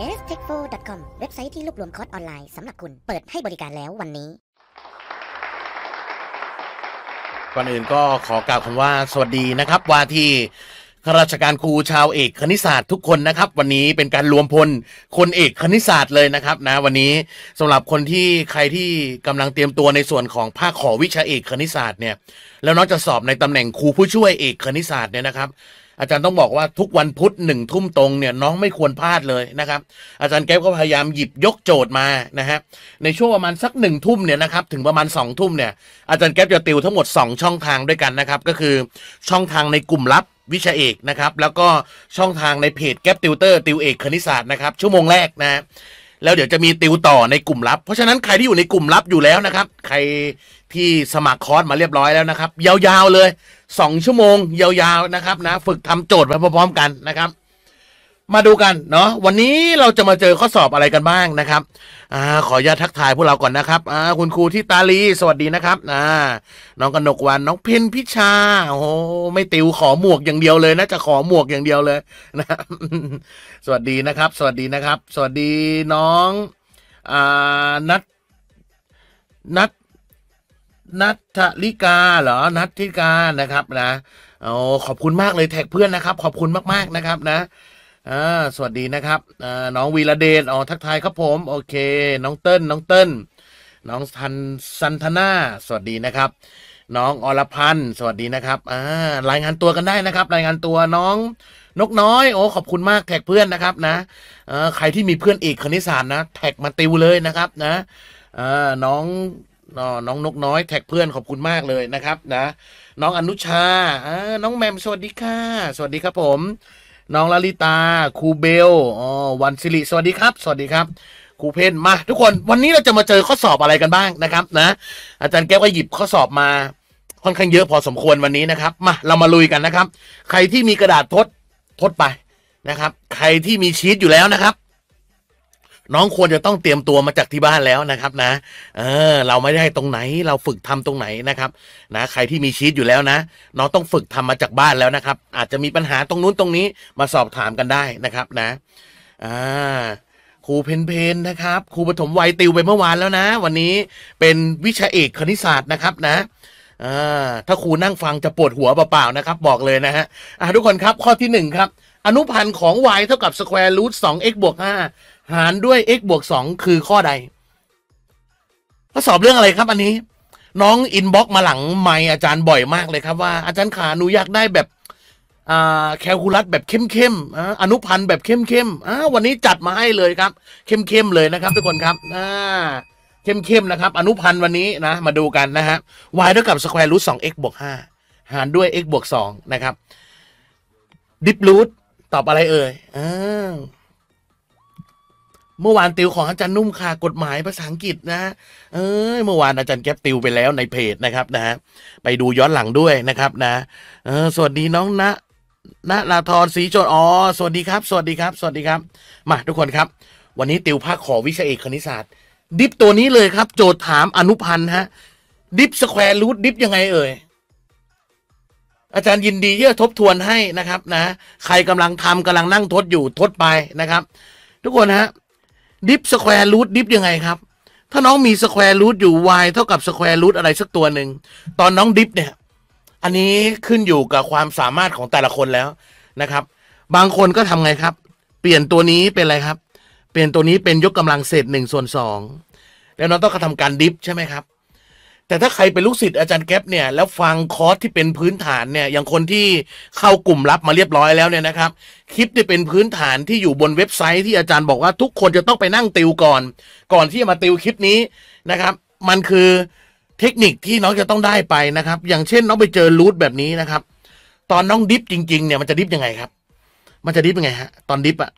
s t e c h f o c o m เว็บไซต์ที่รวบรวมคอร์สออนไลน์สำหรับคุณเปิดให้บริการแล้ววันนี้ก่อนอื่นก็ขอกล่าวคำว่าสวัสดีนะครับว่าที่ข้าราชการครูชาวเอกคณิตศาสตร์ทุกคนนะครับ วันนี้เป็นการรวมพลคนเอกคณิตศาสตร์เลยนะครับ นะ วันนี้สำหรับคนที่ใครที่กำลังเตรียมตัวในส่วนของภาคขอวิชาเอกคณิตศาสตร์เนี่ยแล้วน้องจะสอบในตำแหน่งครูผู้ช่วยเอกคณิตศาสตร์เนี่ยนะครับอาจารย์ต้องบอกว่าทุกวันพุธหนึ่งทุ่มตรงเนี่ยน้องไม่ควรพลาดเลยนะครับ อาจารย์แก๊ปก็พยายามหยิบยกโจทย์มานะฮะในช่วงประมาณสักหนึ่งทุ่มเนี่ยนะครับถึงประมาณ2องทุ่มเนี่ยอาจารย์แก๊ปจะติวทั้งหมด 2 ช่องทางด้วยกันนะครับก็คือช่องทางในกลุ่มลับวิชาเอกนะครับแล้วก็ช่องทางในเพจแก๊ปติวเตอร์ติวเอกคณิตศาสตร์นะครับชั่วโมงแรกนะแล้วเดี๋ยวจะมีติวต่อในกลุ่มลับ เพราะฉะนั้นใครที่อยู่ในกลุ่มลับอยู่แล้วนะครับ ใครที่สมัครคอร์สมาเรียบร้อยแล้วนะครับ ยาวๆเลย 2 ชั่วโมงยาว ๆนะครับนะฝึกทำโจทย์ไปพร้อมๆกันนะครับมาดูกัน เนาะวันนี้เราจะมาเจอข้อสอบอะไรกันบ้างนะครับ อ่า ขออนุญาตทักทายพวกเราก่อนนะครับอ่าคุณครูที่ตาลีสวัสดีนะครับอ่าน้องกนกวันน้องเพนพิชาโอ้ไม่ติว ขอหมวกอย่างเดียวเลยนะจะขอหมวกอย่างเดียวเลยนะสวัสดีนะครับสวัสดีนะครับ สวัสดีน้องอ่านัทนัทนัทลิกาเหรอนัทธิกานะครับ นะโอ้ขอบคุณมากเลยแท็กเพื่อนนะครับ ขอบคุณมากๆนะครับ นะอ่าสวัสดีนะครับอ่าน้องวีระเดชออทักทายครับผม โอเค น้องเติ้ลน้องเติ้ลน้องทันสันทนา สวัสดีนะครับ น้องอรพันธ์สวัสดีนะครับอ่ารายงานตัวกันได้นะครับ รายงานตัวน้องนกน้อย โอ้ขอบคุณมากแท็กเพื่อนนะครับนะใครที่มีเพื่อนอีกคณิสานนะแท็กมาติวเลยนะครับนะน้องน้องนกน้อยแท็กเพื่อน ขอบคุณมากเลยนะครับนะน้องอนุชาน้องแมมสวัสดีค่ะ สวัสดีครับผมน้องลลิตาครูเบลอ๋อวันสิริสวัสดีครับ สวัสดีครับ ครูเพนมา ทุกคนวันนี้เราจะมาเจอข้อสอบอะไรกันบ้างนะครับ นะ อาจารย์แก้ว ก็หยิบข้อสอบมา ค่อนข้างเยอะพอสมควรวันนี้นะครับ มาเรามาลุยกันนะครับ ใครที่มีกระดาษทดทดไปนะครับ ใครที่มีชีตอยู่แล้วนะครับน้องควรจะต้องเตรียมตัวมาจากที่บ้านแล้วนะครับนะ เออ เราไม่ได้ตรงไหน เราฝึกทำตรงไหนนะครับ นะ ใครที่มีชีตอยู่แล้วนะ น้องต้องฝึกทำมาจากบ้านแล้วนะครับ อาจจะมีปัญหาตรง นู้นตรงนี้ มาสอบถามกันได้นะครับนะอ่าครูเพนเพนนะครับ ครูปฐมวัยติวไปเมื่อวานแล้วนะ วันนี้เป็นวิชาเอกคณิตศาสตร์นะครับนะถ้าครูนั่งฟังจะปวดหัวเปล่าๆนะครับ บอกเลยนะฮะทุกคนครับข้อที่1ครับ อนุพันธ์ของ y เท่ากับสแควร์รูทสอง x บวกห้าหารด้วย x บวกสองคือข้อใดทดสอบเรื่องอะไรครับ อันนี้ น้องอินบ็อกมาหลังไม่อาจารย์บ่อยมากเลยครับว่า อาจารย์ขาหนูอยากได้แบบแคลคูลัสแบบเข้มๆอนุพันธ์แบบเข้มๆวันนี้จัดมาให้เลยครับ เข้มๆเลยนะครับทุกคนครับเข้มๆนะครับ อนุพันธ์วันนี้นะ มาดูกันนะฮะ y เท่ากับสแควร์รูทสอง x บวกห้าหารด้วย x บวกสองนะครับดิฟรูทตอบอะไรเอ่ยอ่าเมื่อวานติวของอาจารย์นุ่มค่ะกฎหมายภาษาอังกฤษนะ เอ้ยเมื่อวานอาจารย์แก๊ปติวไปแล้วในเพจนะครับนะไปดูย้อนหลังด้วยนะครับนะเออสวัสดีน้องณณลาทรสีโจทย์อ๋อสวัสดีครับ สวัสดีครับ สวัสดีครับ มา ทุกคนครับ วันนี้ติวภาคขอวิชาเอกคณิตศาสตร์ ดิฟตัวนี้เลยครับ โจทย์ถามอนุพันธ์ฮะ ดิฟสแควร์รูทดิฟยังไงเอ่ย อาจารย์ยินดีที่จะทบทวนให้นะครับ นะ ใครกำลังทำกำลังนั่งทดอยู่ทดไปนะครับ ทุกคนฮะดิฟสแควร์รูทดิฟยังไงครับถ้าน้องมีสแควร์รูทอยู่ y เท่ากับสแควร์รูทอะไร สักตัวหนึ่งตอนน้องดิฟเนี่ยอันนี้ขึ้นอยู่กับความสามารถของแต่ละคนแล้วนะครับ บางคนก็ทำไงครับ เปลี่ยนตัวนี้เป็นอะไรครับ เปลี่ยนตัวนี้เป็นยกกำลังเศษหนึ่งส่วนสองแล้วน้องต้องกระทำการดิฟ ใช่ไหมครับแต่ถ้าใครเป็นลูกศิษย์อาจารย์แก๊ปเนี่ยแล้วฟังคอร์สที่เป็นพื้นฐานเนี่ยอย่างคนที่เข้ากลุ่มรับมาเรียบร้อยแล้วเนี่ยนะครับคลิปที่เป็นพื้นฐานที่อยู่บนเว็บไซต์ที่อาจารย์บอกว่าทุกคนจะต้องไปนั่งติวก่อน ก่อนที่จะมาติวคลิปนี้นะครับ มันคือเทคนิคที่น้องจะต้องได้ไปนะครับ อย่างเช่นน้องไปเจอรูทแบบนี้นะครับ ตอนน้องดิฟจริงๆเนี่ยมันจะดิฟยังไงครับ มันจะดิฟยังไงฮะตอนดิฟอ่ะ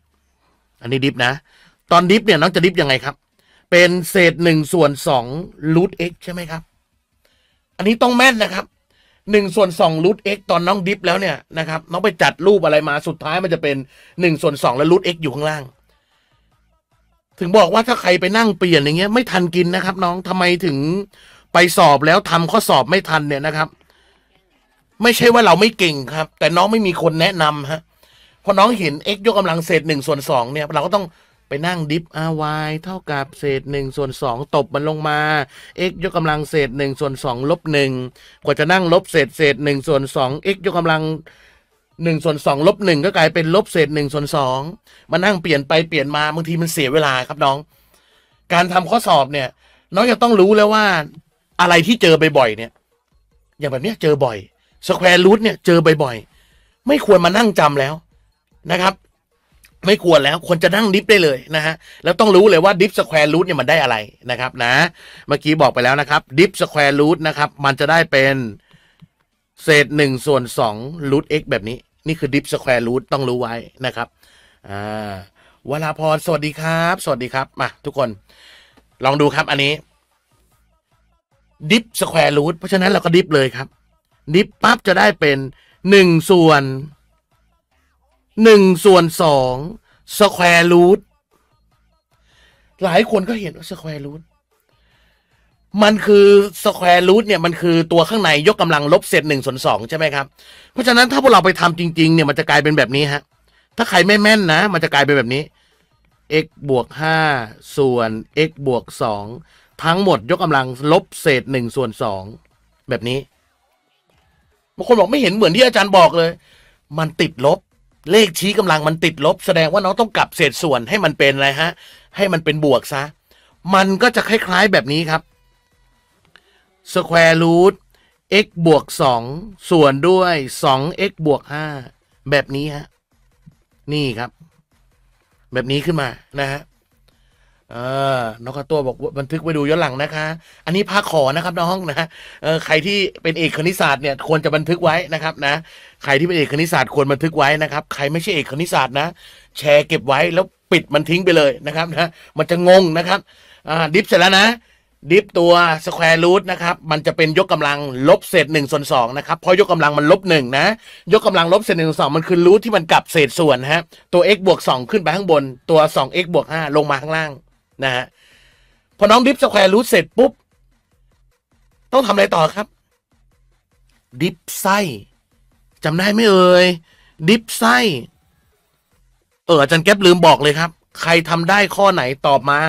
อันนี้ดิฟนะ ตอนดิฟเนี่ยน้องจะดิฟยังไงครับ เป็นเศษหนึ่งส่วนสองรูทเอ็กใช่ไหมครับอันนี้ต้องแม่นนะครับหนึ่งส่วนสองรูทเอกตอนน้องดิฟแล้วเนี่ย นะครับน้องไปจัดรูปอะไรมาสุดท้ายมันจะเป็นหนึ่งส่วนสองและรูทเอกอยู่ข้างล่าง ถึงบอกว่าถ้าใครไปนั่งเปลี่ยนอย่างเงี้ยไม่ทันกินนะครับน้องทำไมถึงไปสอบแล้วทำข้อสอบไม่ทันเนี่ยนะครับไม่ใช่ว่าเราไม่เก่งครับ แต่น้องไม่มีคนแนะนำฮะพอน้องเห็น x ยกกำลังเศษหนึ่งส่วนสองเนี่ยเราก็ต้องไปนั่งดิฟอาวายเท่ากับ เศษหนึ่งส่วนสองตบมันลงมา x ยกกำลังเศษหนึ่งส่วนสองลบหนึ่งกว่าจะนั่งลบ เศษ เศษหนึ่งส่วนสอง x ยกกำลังหนึ่งส่วนสองลบหนึ่งก็กลายเป็นลบเศษหนึ่งส่วนสองมานั่งเปลี่ยนไปเปลี่ยนมาบางทีมันเสียเวลาครับน้อง การทำข้อสอบเนี่ย น้องจะต้องรู้แล้วว่าอะไรที่เจอบ่อยๆเนี่ยอย่างแบบนี้เจอบ่อยสแควร์รูทเนี่ยเจอบ่อยๆไม่ควรมานั่งจำแล้วนะครับไม่ควรแล้วควรจะนั่งดิฟได้เลยนะฮะแล้วต้องรู้เลยว่าดิฟสแควร์รูทเนี่ยมันได้อะไรนะครับนะเมื่อกี้บอกไปแล้วนะครับ ดิฟสแควร์รูทนะครับมันจะได้เป็นเศษหนึ่งส่วนสองรูทเอ็กแบบนี้ นี่คือดิฟสแควร์รูทต้องรู้ไว้นะครับอ่าวลาพรสวัสดีครับสวัสดีครับมาทุกคนลองดูครับอันนี้ดิฟสแควร์รูทเพราะฉะนั้นเราก็ดิฟเลยครับ ดิฟปั๊บจะได้เป็นหนึ่งส่วนหนึ่งส่วนสองสแควร์รูทหลายคนก็เห็นว่าสแควร์รูทมันคือสแควร์รูทเนี่ยมันคือตัวข้างในยกกำลังลบเศษหนึ่งส่วนสองใช่ไหมครับเพราะฉะนั้นถ้าพวกเราไปทำจริง ๆ เนี่ยมันจะกลายเป็นแบบนี้ฮะถ้าใครไม่แม่นนะมันจะกลายเป็นแบบนี้ x บวกห้าส่วน x บวกสองทั้งหมดยกกำลังลบเศษหนึ่งส่วนสองแบบนี้บางคนบอกไม่เห็นเหมือนที่อาจารย์บอกเลย มันติดลบเลขชี้กำลังมันติดลบแสดงว่าน้องต้องกลับเศษส่วนให้มันเป็นอะไรฮะ ให้มันเป็นบวกซะมันก็จะคล้ายๆ แบบนี้ครับ square root x บวก 2 ส่วนด้วย 2x บวก 5 แบบนี้ฮะนี่ครับ แบบนี้ขึ้นมานะฮะเออนกกระตัวบอกบันทึกไว้ดูย้อนหลังนะคะ อันนี้ภาคขอนะครับน้องนะเออใครที่เป็นเอกคณิตศาสตร์เนี่ยควรจะบันทึกไว้นะครับนะ ใครที่เป็นเอกคณิตศาสตร์ควรบันทึกไว้นะครับ ใครไม่ใช่เอกคณิตศาสตร์นะแชร์เก็บไว้แล้วปิดมันทิ้งไปเลยนะครับนะ มันจะงงนะครับอ่าดิฟเสร็จแล้วนะดิฟตัวสแควร์รูทนะครับมันจะเป็นยกกำลังลบเศษหนึ่งส่วนสองนะครับเพราะยกกำลังมันลบหนึ่งนะยกกำลังลบเศษหนึ่งส่วนสองมันคือรูทที่มันกลับเศษส่วนฮะตัว x บวกสองขึ้นไปข้างบนตัวสอง x บวกห้าลงมาข้างล่างนะฮะพอน้องดิฟสแควร์รูทเสร็จปุ๊บต้องทำอะไรต่อครับ ดิฟไส้จำได้ไหมเอ่ยดิฟไส้ เอออาจารย์แก๊ปลืมบอกเลยครับ ใครทำได้ข้อไหนตอบมา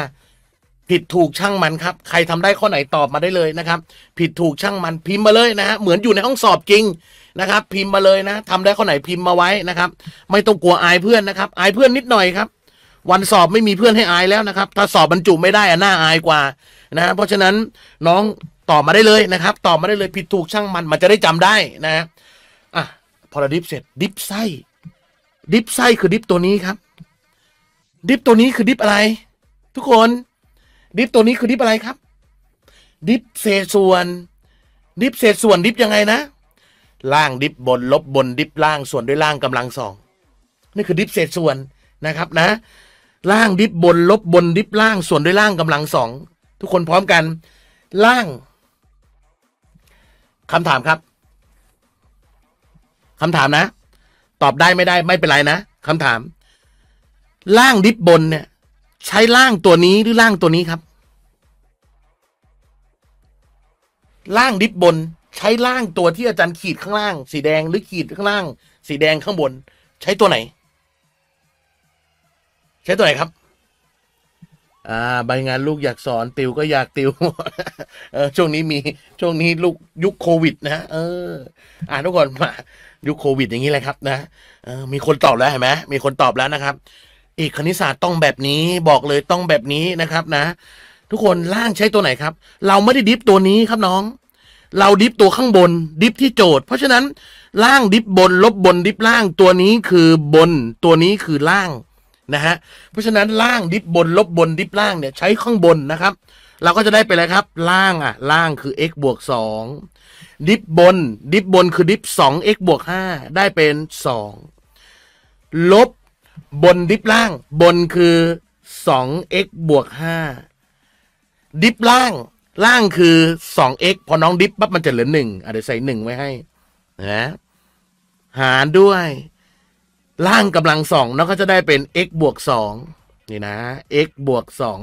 ผิดถูกช่างมันครับ ใครทำได้ข้อไหนตอบมาได้เลยนะครับ ผิดถูกช่างมันพิมพ์มาเลยนะฮะเหมือนอยู่ในห้องสอบจริงนะครับ พิมพ์มาเลยนะทำได้ข้อไหนพิมพ์มาไว้นะครับ ไม่ต้องกลัวอายเพื่อนนะครับ อายเพื่อนนิดหน่อยครับวัน สอบไม่มีเพื่อนให้อายแล้วนะครับ ถ้า สอบบรรจุไม่ได้อะน่าอายกว่านะ เพราะฉะนั้นน้องตอบมาได้เลยนะครับ ตอบมาได้เลย ผิดถูกช่างมันมันจะได้จำได้นะอ่ะพอเราดิฟเสร็จ ดิฟไส้ดิฟไส้คือดิฟตัวนี้ครับ ดิฟตัวนี้คือดิฟอะไร ทุกคน ดิฟตัวนี้คือดิฟอะไรครับ ดิฟเศษส่วน ดิฟเศษส่วนดิฟยังไงนะ ล่างดิฟบนลบบนดิฟล่างส่วนด้วยล่างกำลังสองนี่คือดิฟเศษส่วนนะครับ นะล่างดิบบน ลบบน ดิบล่างส่วนด้วยล่างกำลังสองทุกคนพร้อมกัน ล่าง คำถามครับ คำถามนะ ตอบได้ไม่ได้ไม่เป็นไรนะ คำถาม ล่างดิบบนเนี่ยใช้ล่างตัวนี้หรือล่างตัวนี้ครับ ล่างดิบบน ใช้ล่างตัวที่อาจารย์ขีดข้างล่าง สีแดงหรือขีดข้างล่าง สีแดงข้างบน ใช้ตัวไหนใช้ตัวไหนครับ อ่าใบงานลูกอยากสอนติว ก็อยากติวเออช่วงนี้มี ช่วงนี้ลูกยุคโควิด นะเออ อ่าทุกคนมายุคโควิด อย่างนี้เลยครับ นะเออมีคนตอบแล้วเห็นไหมมีคนตอบแล้วนะครับ อีกคณิตศาสตร์ต้องแบบนี้บอกเลยต้องแบบนี้นะครับ นะ ทุกคนล่างใช้ตัวไหนครับ เราไม่ได้ดิฟตัวนี้ครับน้อง เราดิฟตัวข้างบน ดิฟที่โจทย์ เพราะฉะนั้นล่างดิฟบนลบบน ดิฟล่างตัวนี้คือบนตัวนี้คือล่างนะฮะเพราะฉะนั้นล่างดิฟบนลบบนดิฟล่างเนี่ยใช้ข้างบนนะครับ เราก็จะได้ไปเลยครับล่างอ่ะ ล่างคือ x บวก 2 ดิฟบนดิฟบนคือดิฟ2 x บวก 5 ได้เป็น 2 ลบบนดิฟล่างบนคือ2 x บวก 5 ดิฟล่างล่างคือ 2x พอ น้องดิฟปั๊บมันจะเหลือ 1อ่ะเดี๋ยวใส่ 1 ไว้ให้นะหารด้วยล่างกำลังสองเราก็จะได้เป็น x บวกสองนี่นะ x บวกสอง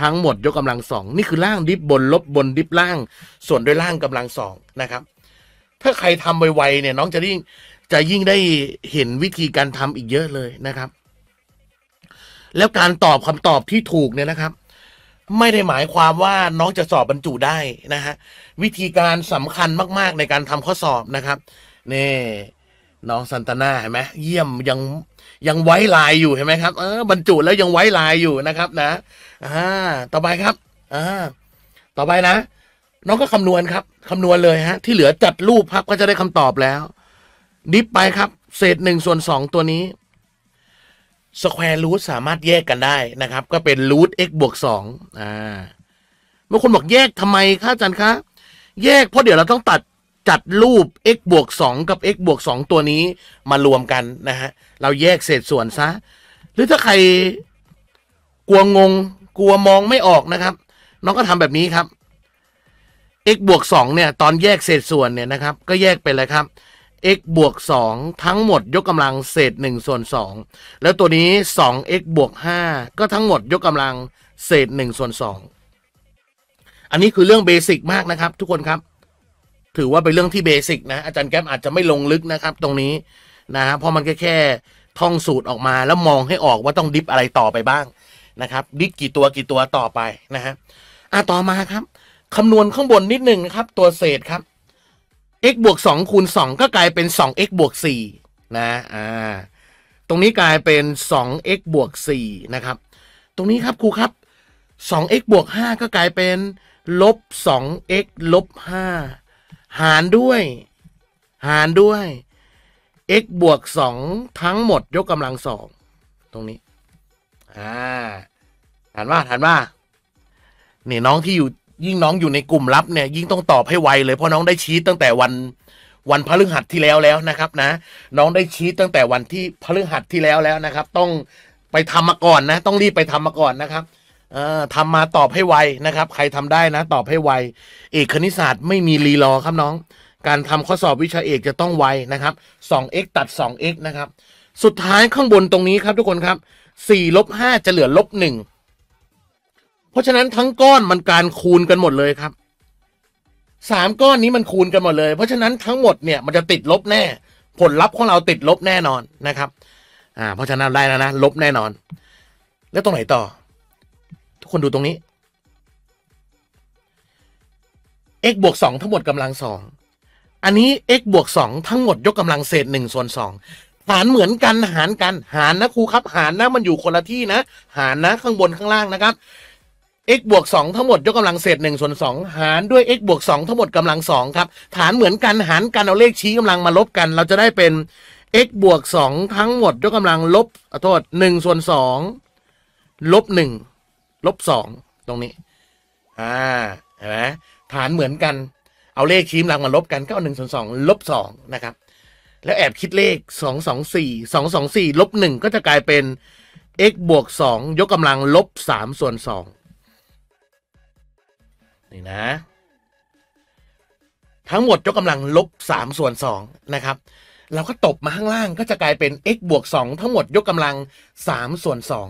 ทั้งหมดยกกำลังสอง นี่คือล่างดิฟบน ลบบนดิฟล่าง ส่วนด้วยล่างกำลังสองนะครับ ถ้าใครทำไวๆเนี่ยน้องจะยิ่งจะยิ่งได้เห็นวิธีการทำอีกเยอะเลยนะครับ แล้วการตอบคำตอบที่ถูกเนี่ยนะครับ ไม่ได้หมายความว่าน้องจะสอบบรรจุได้นะฮะวิธีการสำคัญมาก ๆในการทำข้อสอบนะครับนี่น้องซันตาน่าเห็นไหมเยี่ยมยังยังไว้ลายอยู่เห็นไหมครับเออบรรจุแล้วยังไว้ลายอยู่นะครับนะอ่าต่อไปครับอ่าต่อไปนะ น้องก็คำนวณครับคำนวณเลยฮะที่เหลือจัดรูปครับก็จะได้คำตอบแล้ว ดิฟไปครับ เศษหนึ่งส่วนสองตัวนี้ สแควร์รูทสามารถแยกกันได้นะครับ ก็เป็นรูท x บวกสองอ่าบางคนบอกแยกทำไมคะอาจารย์คะแยกเพราะเดี๋ยวเราต้องตัดจัดรูป x บวก 2 กับ x บวก 2 ตัวนี้มารวมกันนะฮะ เราแยกเศษส่วนซะ หรือถ้าใครกลัวงงกลัวมองไม่ออกนะครับน้องก็ทำแบบนี้ครับ x บวก2เนี่ยตอนแยกเศษส่วนเนี่ยนะครับก็แยกไปเลยครับ x บวก 2 ทั้งหมด ยกกำลังเศษ1ส่วน2แล้วตัวนี้ 2x บวก 5 ก็ทั้งหมด ยกกำลังเศษ1ส่วน2อันนี้คือเรื่องเบสิกมากนะครับ ทุกคนครับถือว่าเป็นเรื่องที่เบสิกนะอาจารย์แก๊มอาจจะไม่ลงลึกนะครับ ตรงนี้นะเพราะมันแค่แค่ท่องสูตรออกมาแล้วมองให้ออกว่าต้องดิฟอะไรต่อไปบ้างนะครับดิฟกี่ตัวกี่ตัวต่อไปนะฮะอ่ะต่อมาครับคำนวณข้างบนนิดหนึ่งนะครับตัวเศษครับ x บวก2คูณ2ก็กลายเป็น 2x บวก4นะอ่าตรงนี้กลายเป็น 2x บวก4นะครับ ตรงนี้ครับครูครับ 2x บวก5ก็กลายเป็นลบ 2x ลบ5หารด้วยหารด้วย x บวกสองทั้งหมดยกกำลังสองตรงนี้ อ่าหารว่าหารว่าเนี่ยน้องที่อยู่ยิ่งน้องอยู่ในกลุ่มลับเนี่ยยิ่งต้องตอบให้ไวเลยเพราะน้องได้ชี้ตั้งแต่วัน วันพฤหัสที่แล้วแล้วนะครับนะน้องได้ชี้ตั้งแต่วันที่พฤหัสที่แล้วแล้วนะครับต้องไปทำมาก่อนนะ ต้องรีบไปทำมาก่อนนะครับทำมาตอบให้ไวนะครับ ใครทำได้ นะ ตอบให้ไวเอกคณิตศาสตร์ไม่มีรีรอครับน้อง การทำข้อสอบวิชาเอกจะต้องไว นะครับ 2x ตัด 2x นะครับสุดท้ายข้างบนตรงนี้ครับทุกคนครับ4ลบ5จะเหลือลบ1เพราะฉะนั้นทั้งก้อนมันการคูณกันหมดเลยครับสามก้อนนี้มันคูณกันหมดเลย เพราะฉะนั้นทั้งหมดเนี่ยมันจะติดลบแน่ ผลลัพธ์ของเราติดลบแน่นอนนะครับอ่าเพราะฉะนั้นได้แล้วนะลบแน่นอน แล้วตรงไหนต่อทุกคนดูตรงนี้ x บวกสองทั้งหมดกำลังสอง อันนี้ x บวกสองทั้งหมดยกกำลังเศษหนึ่งส่วนสองหารเหมือนกัน หารกัน หารนะครูครับ หารนะมันอยู่คนละที่นะ หารนะข้างบนข้างล่างนะครับ x บวกสองทั้งหมดยกกำลังเศษหนึ่งส่วนสองหารด้วย x บวกสองทั้งหมดกำลังสองครับหารเหมือนกัน หารกันเอาเลขชี้กำลังมาลบกัน เราจะได้เป็น x บวกสองทั้งหมด ยกกำลังลบอโทษหนึ่งส่วนสองลบหนึ่งลบสองตรงนี้อ่าเห็นไหมฐานเหมือนกัน เอาเลขชี้หลังมาลบกันก็เอาหนึ่งส่วนสองลบสองนะครับแล้วแอบคิดเลขสองสองสี่สองสองสี่ลบหนึ่งก็จะกลายเป็น x บวกสองยกกำลังลบสามส่วนสองนี่นะทั้งหมดยกกำลังลบสามส่วนสองนะครับเราก็ตบมาข้างล่างก็จะกลายเป็น x บวกสองทั้งหมดยกกำลังสามส่วนสอง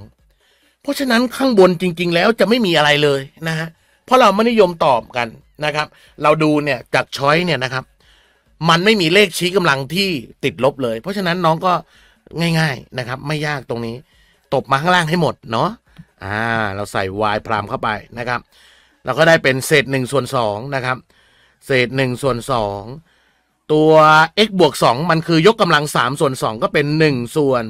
ราะฉะนั้นข้างบนจริงๆแล้วจะไม่มีอะไรเลยนะฮะเพราะเราไม่นิยมตอบกันนะครับ เราดูเนี่ยจากช้อยเนี่ยนะครับ มันไม่มีเลขชี้กำลังที่ติดลบเลย เพราะฉะนั้นน้องก็ง่ายๆนะครับ ไม่ยากตรงนี้ตบมาข้างล่างให้หมดเนาะอ่า เราใส่ y พรามเข้าไปนะครับ เราก็ได้เป็นเศษหนึ่งส่วนสองนะครับเศษหนึ่งส่วนสองตัว x บวกสองมันคือยกกำลังสามส่วนสองก็เป็นหนึ่งส่วน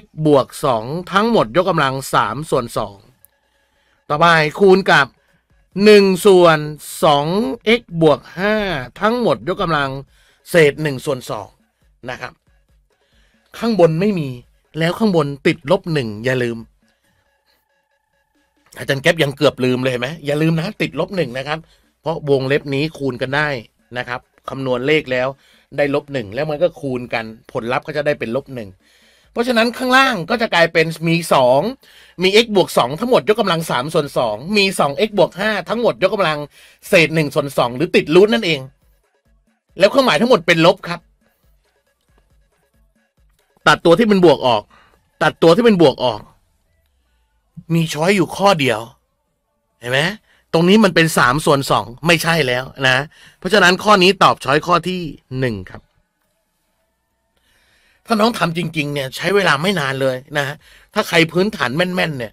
x บวก2ทั้งหมดยกกำลัง3 ส่วน 2ต่อไป คูณกับ 1 ส่วน 2x บวก5ทั้งหมดยกกำลัง เศษ1ส่วน2นะครับ ข้างบนไม่มี แล้วข้างบนติดลบ 1 อย่าลืม อาจารย์แก๊ปยังเกือบลืมเลยไหม อย่าลืมนะ ติดลบ1นะครับ เพราะวงเล็บนี้คูณกันได้นะครับคำนวณเลขแล้วได้ลบ1แล้วมันก็คูณกัน ผลลัพธ์ก็จะได้เป็นลบ1เพราะฉะนั้นข้างล่างก็จะกลายเป็นมี2มี x บวก2ทั้งหมดยกกำลัง3ส่วน2มี 2x บวก 5 ทั้งหมด ยกกำลังเศษ1ส่วน2หรือติดรูทนั่นเอง แล้วเครื่องหมายทั้งหมดเป็นลบครับ ตัดตัวที่เป็นบวกออก ตัดตัวที่เป็นบวกออก มีช้อยอยู่ข้อเดียว เห็นไหมตรงนี้มันเป็น3ส่วน2ไม่ใช่แล้วนะ เพราะฉะนั้นข้อนี้ตอบช้อยข้อที่1ครับถ้าน้องทำจริง ๆ เนี่ยใช้เวลาไม่นานเลยนะฮะถ้าใครพื้นฐานแม่นๆ เนี่ย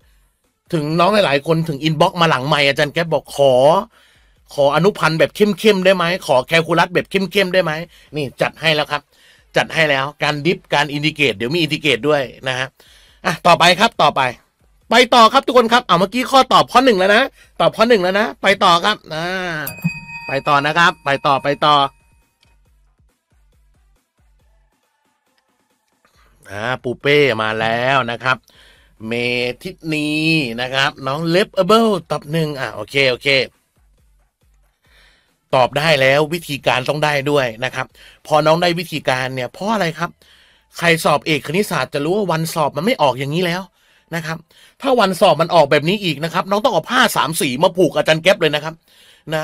ถึงน้องหลายๆ คนถึงอินบ็อกมาหลังไม่อาจารย์แก๊บบอกขอ ขออนุพันธ์แบบเข้มๆ ได้ไหมขอแคลคูลัสแบบเข้มๆ ได้ไหมนี่จัดให้แล้วครับ จัดให้แล้วการดิฟการอินดิเกตเดี๋ยวมีอินดิเกตด้วยนะฮะอ่ะต่อไปครับต่อไป ไปต่อครับทุกคนครับเอาเมื่อกี้ข้อตอบข้อหนึ่งแล้วนะตอบข้อหนึ่งแล้วนะไปต่อครับอ่าไปต่อนะครับ ไปต่อไปต่ออ่าปูเป้มาแล้วนะครับ เมทิตนีนะครับ น้องเล็บเอเบิลตอบหนึ่งอ่ะโอเคโอเคตอบได้แล้ววิธีการต้องได้ด้วยนะครับ พอน้องได้วิธีการเนี่ยเพราะอะไรครับ ใครสอบเอกคณิตศาสตร์จะรู้ว่าวันสอบมันไม่ออกอย่างนี้แล้วนะครับ ถ้าวันสอบมันออกแบบนี้อีกนะครับ น้องต้องเอาผ้าสามสีมาผูกอาจารย์แก๊บเลยนะครับนะ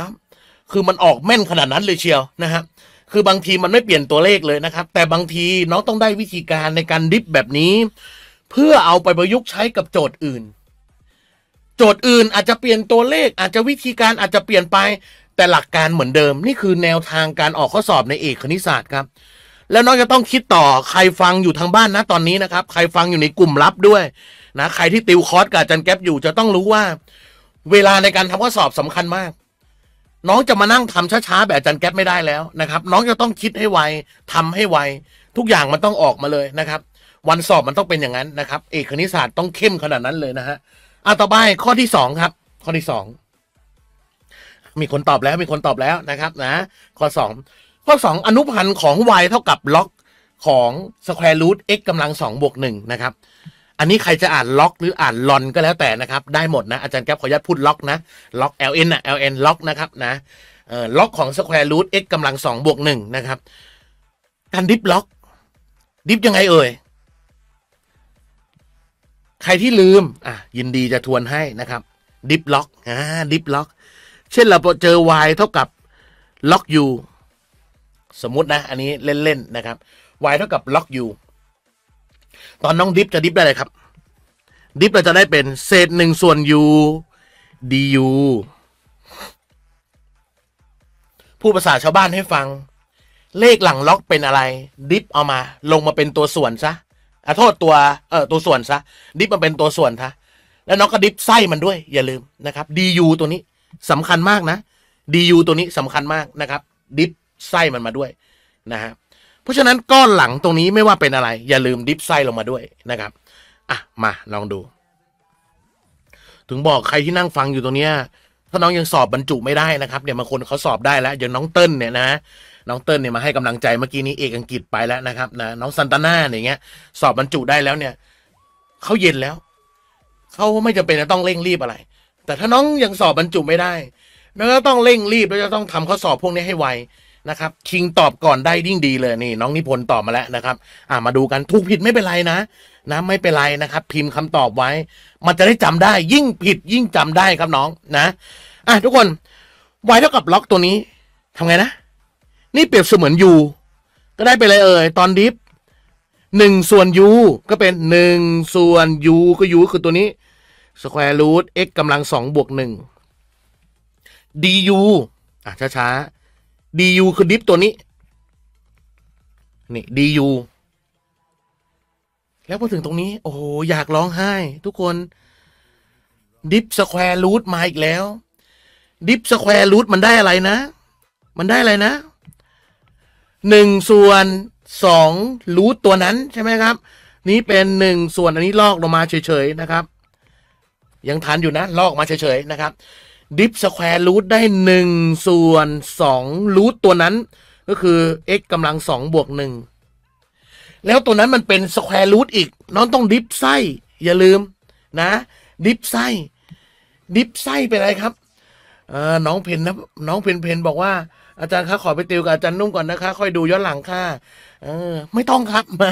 คือมันออกแม่นขนาดนั้นเลยเชียวนะครับคือบางทีมันไม่เปลี่ยนตัวเลขเลยนะครับ แต่บางทีน้องต้องได้วิธีการในการดิฟแบบนี้ เพื่อเอาไปประยุกต์ใช้กับโจทย์อื่น โจทย์อื่นอาจจะเปลี่ยนตัวเลขอาจจะวิธีการอาจจะเปลี่ยนไปแต่หลักการเหมือนเดิม นี่คือแนวทางการออกข้อสอบในเอกคณิตศาสตร์ครับ แล้วน้องจะต้องคิดต่อใครฟังอยู่ทางบ้านนะตอนนี้นะครับ ใครฟังอยู่ในกลุ่มลับด้วยนะใครที่ติวคอร์สกับจันแก๊ปอยู่จะต้องรู้ว่า เวลาในการทำข้อสอบสำคัญมากน้องจะมานั่งทำช้า ๆ แบบจันแก๊ปไม่ได้แล้วนะครับน้องจะต้องคิดให้ไวทำให้ไวทุกอย่างมันต้องออกมาเลยนะครับวันสอบมันต้องเป็นอย่างนั้นนะครับเอกคณิตศาสตร์ต้องเข้มขนาดนั้นเลยนะฮะอาต่อไปข้อที่สองครับ ข้อที่สองมีคนตอบแล้วมีคนตอบแล้วนะครับนะข้อสองข้อสองอนุพันธ์ของ y เท่ากับล็อกของสแควร์รูท x กำลังสองบวกหนึ่งนะครับอันนี้ใครจะอ่านล็อกหรืออ่านลอน ก็แล้วแต่นะครับ ได้หมดนะ อาจารย์แก๊ปขออนุญาตพูดล็อกนะล็อก ln นะ ln ล็อกนะครับนะล็อกของสแควร์รูท x กำลังสองบวกหนึ่งนะครับการดิฟล็อก ดิฟยังไงเอ่ย ใครที่ลืมอ่ะยินดีจะทวนให้นะครับดิฟล็อกอ่าดิฟล็อกเช่นเราเจอ y เท่ากับล็อก u สมมตินะ อันนี้เล่นๆนะครับ y เท่ากับล็อก u ตอนน้องดิฟจะดิฟได้เลยครับ ดิฟเราจะได้เป็น เศษหนึ่งส่วน u ดีผู้ภาษาชาวบ้านให้ฟัง เลขหลังล็อกเป็นอะไร ดิฟเอามาลงมาเป็นตัวส่วนซะอโทษตัวเออตัวส่วนซะดิฟมันเป็นตัวส่วนทะแล้วน้องก็ดิฟไส้มันด้วย อย่าลืมนะครับดูตัวนี้สำคัญมากนะดูตัวนี้สำคัญมากนะครับ ดิฟไส้มันมาด้วย นะครับเพราะฉะนั้นก้อนหลังตรงนี้ไม่ว่าเป็นอะไร อย่าลืมดิฟไส้ลงมาด้วยนะครับอ่ะ มาลองดู ถึงบอกใครที่นั่งฟังอยู่ตรงเนี้ยถ้าน้องยังสอบบรรจุไม่ได้นะครับเนี่ยบางคนเขาสอบได้แล้ว อย่างน้องเติ้ลเนี่ยนะน้องเติ้ลเนี่ยมาให้กำลังใจเมื่อกี้นี้เอกอังกฤษไปแล้วนะครับนะน้องซันตาน่าอย่างเงี้ย สอบบรรจุได้แล้วเนี่ยเขาเย็นแล้ว เขาไม่จำเป็นจะต้องเร่งรีบอะไร แต่ถ้าน้องยังสอบบรรจุไม่ได้น้องก็ต้องเร่งรีบแล้วจะต้องทำข้อสอบพวกนี้ให้ไวนะครับคิงตอบก่อนได้ยิ่งดีเลยนี่ น้องนิพนธ์ตอบมาแล้วนะครับอ่ามาดูกันถูกผิดไม่เป็นไรนะ นะไม่เป็นไรนะครับ พิมพ์คำตอบไว้ มันจะได้จำได้ ยิ่งผิดยิ่งจำได้ครับน้องนะอ่ะทุกคน y เท่ากับล็อกตัวนี้ ทำไงนะ นี่เปรียบเสมือน u ก็ได้ไปเลยเอ่ยตอนดิฟหนึ่งส่วน u ก็เป็นหนึ่งส่วน u ก็ u คือตัวนี้สแควร์รูท x กำลังสองบวกหนึ่ง du อ่ะช้าๆยูคือดิฟตัวนี้ นี่ยูแล้วพอถึงตรงนี้โอ้โหอยากร้องไห้ทุกคนดิฟสแควร์รูทมาอีกแล้ว ดิฟสแควร์รูทมันได้อะไรนะ มันได้อะไรนะหนึ่งส่วนสองรูทตัวนั้นใช่ไหมครับ นี่เป็นหนึ่งส่วนอันนี้ลอกลงมาเฉยๆนะครับ ยังทันอยู่นะลอกมาเฉยๆนะครับดิฟสแควร์รูทได้หนึ่งส่วนสองรูทตัวนั้นก็คือ x กำลังสองบวกหนึ่งแล้วตัวนั้นมันเป็นสแควร์รูทอีกน้องต้องดิฟไส้ อย่าลืม นะ ดิฟไส้ ดิฟไส้เป็นอะไรครับอน้องเพนนะน้องเพนเพนบอกว่าอาจารย์คะขอไปติวกับอาจารย์ นุ่มก่อนนะคะ ค่อยดูย้อนหลังค่ะเออไม่ต้องครับมา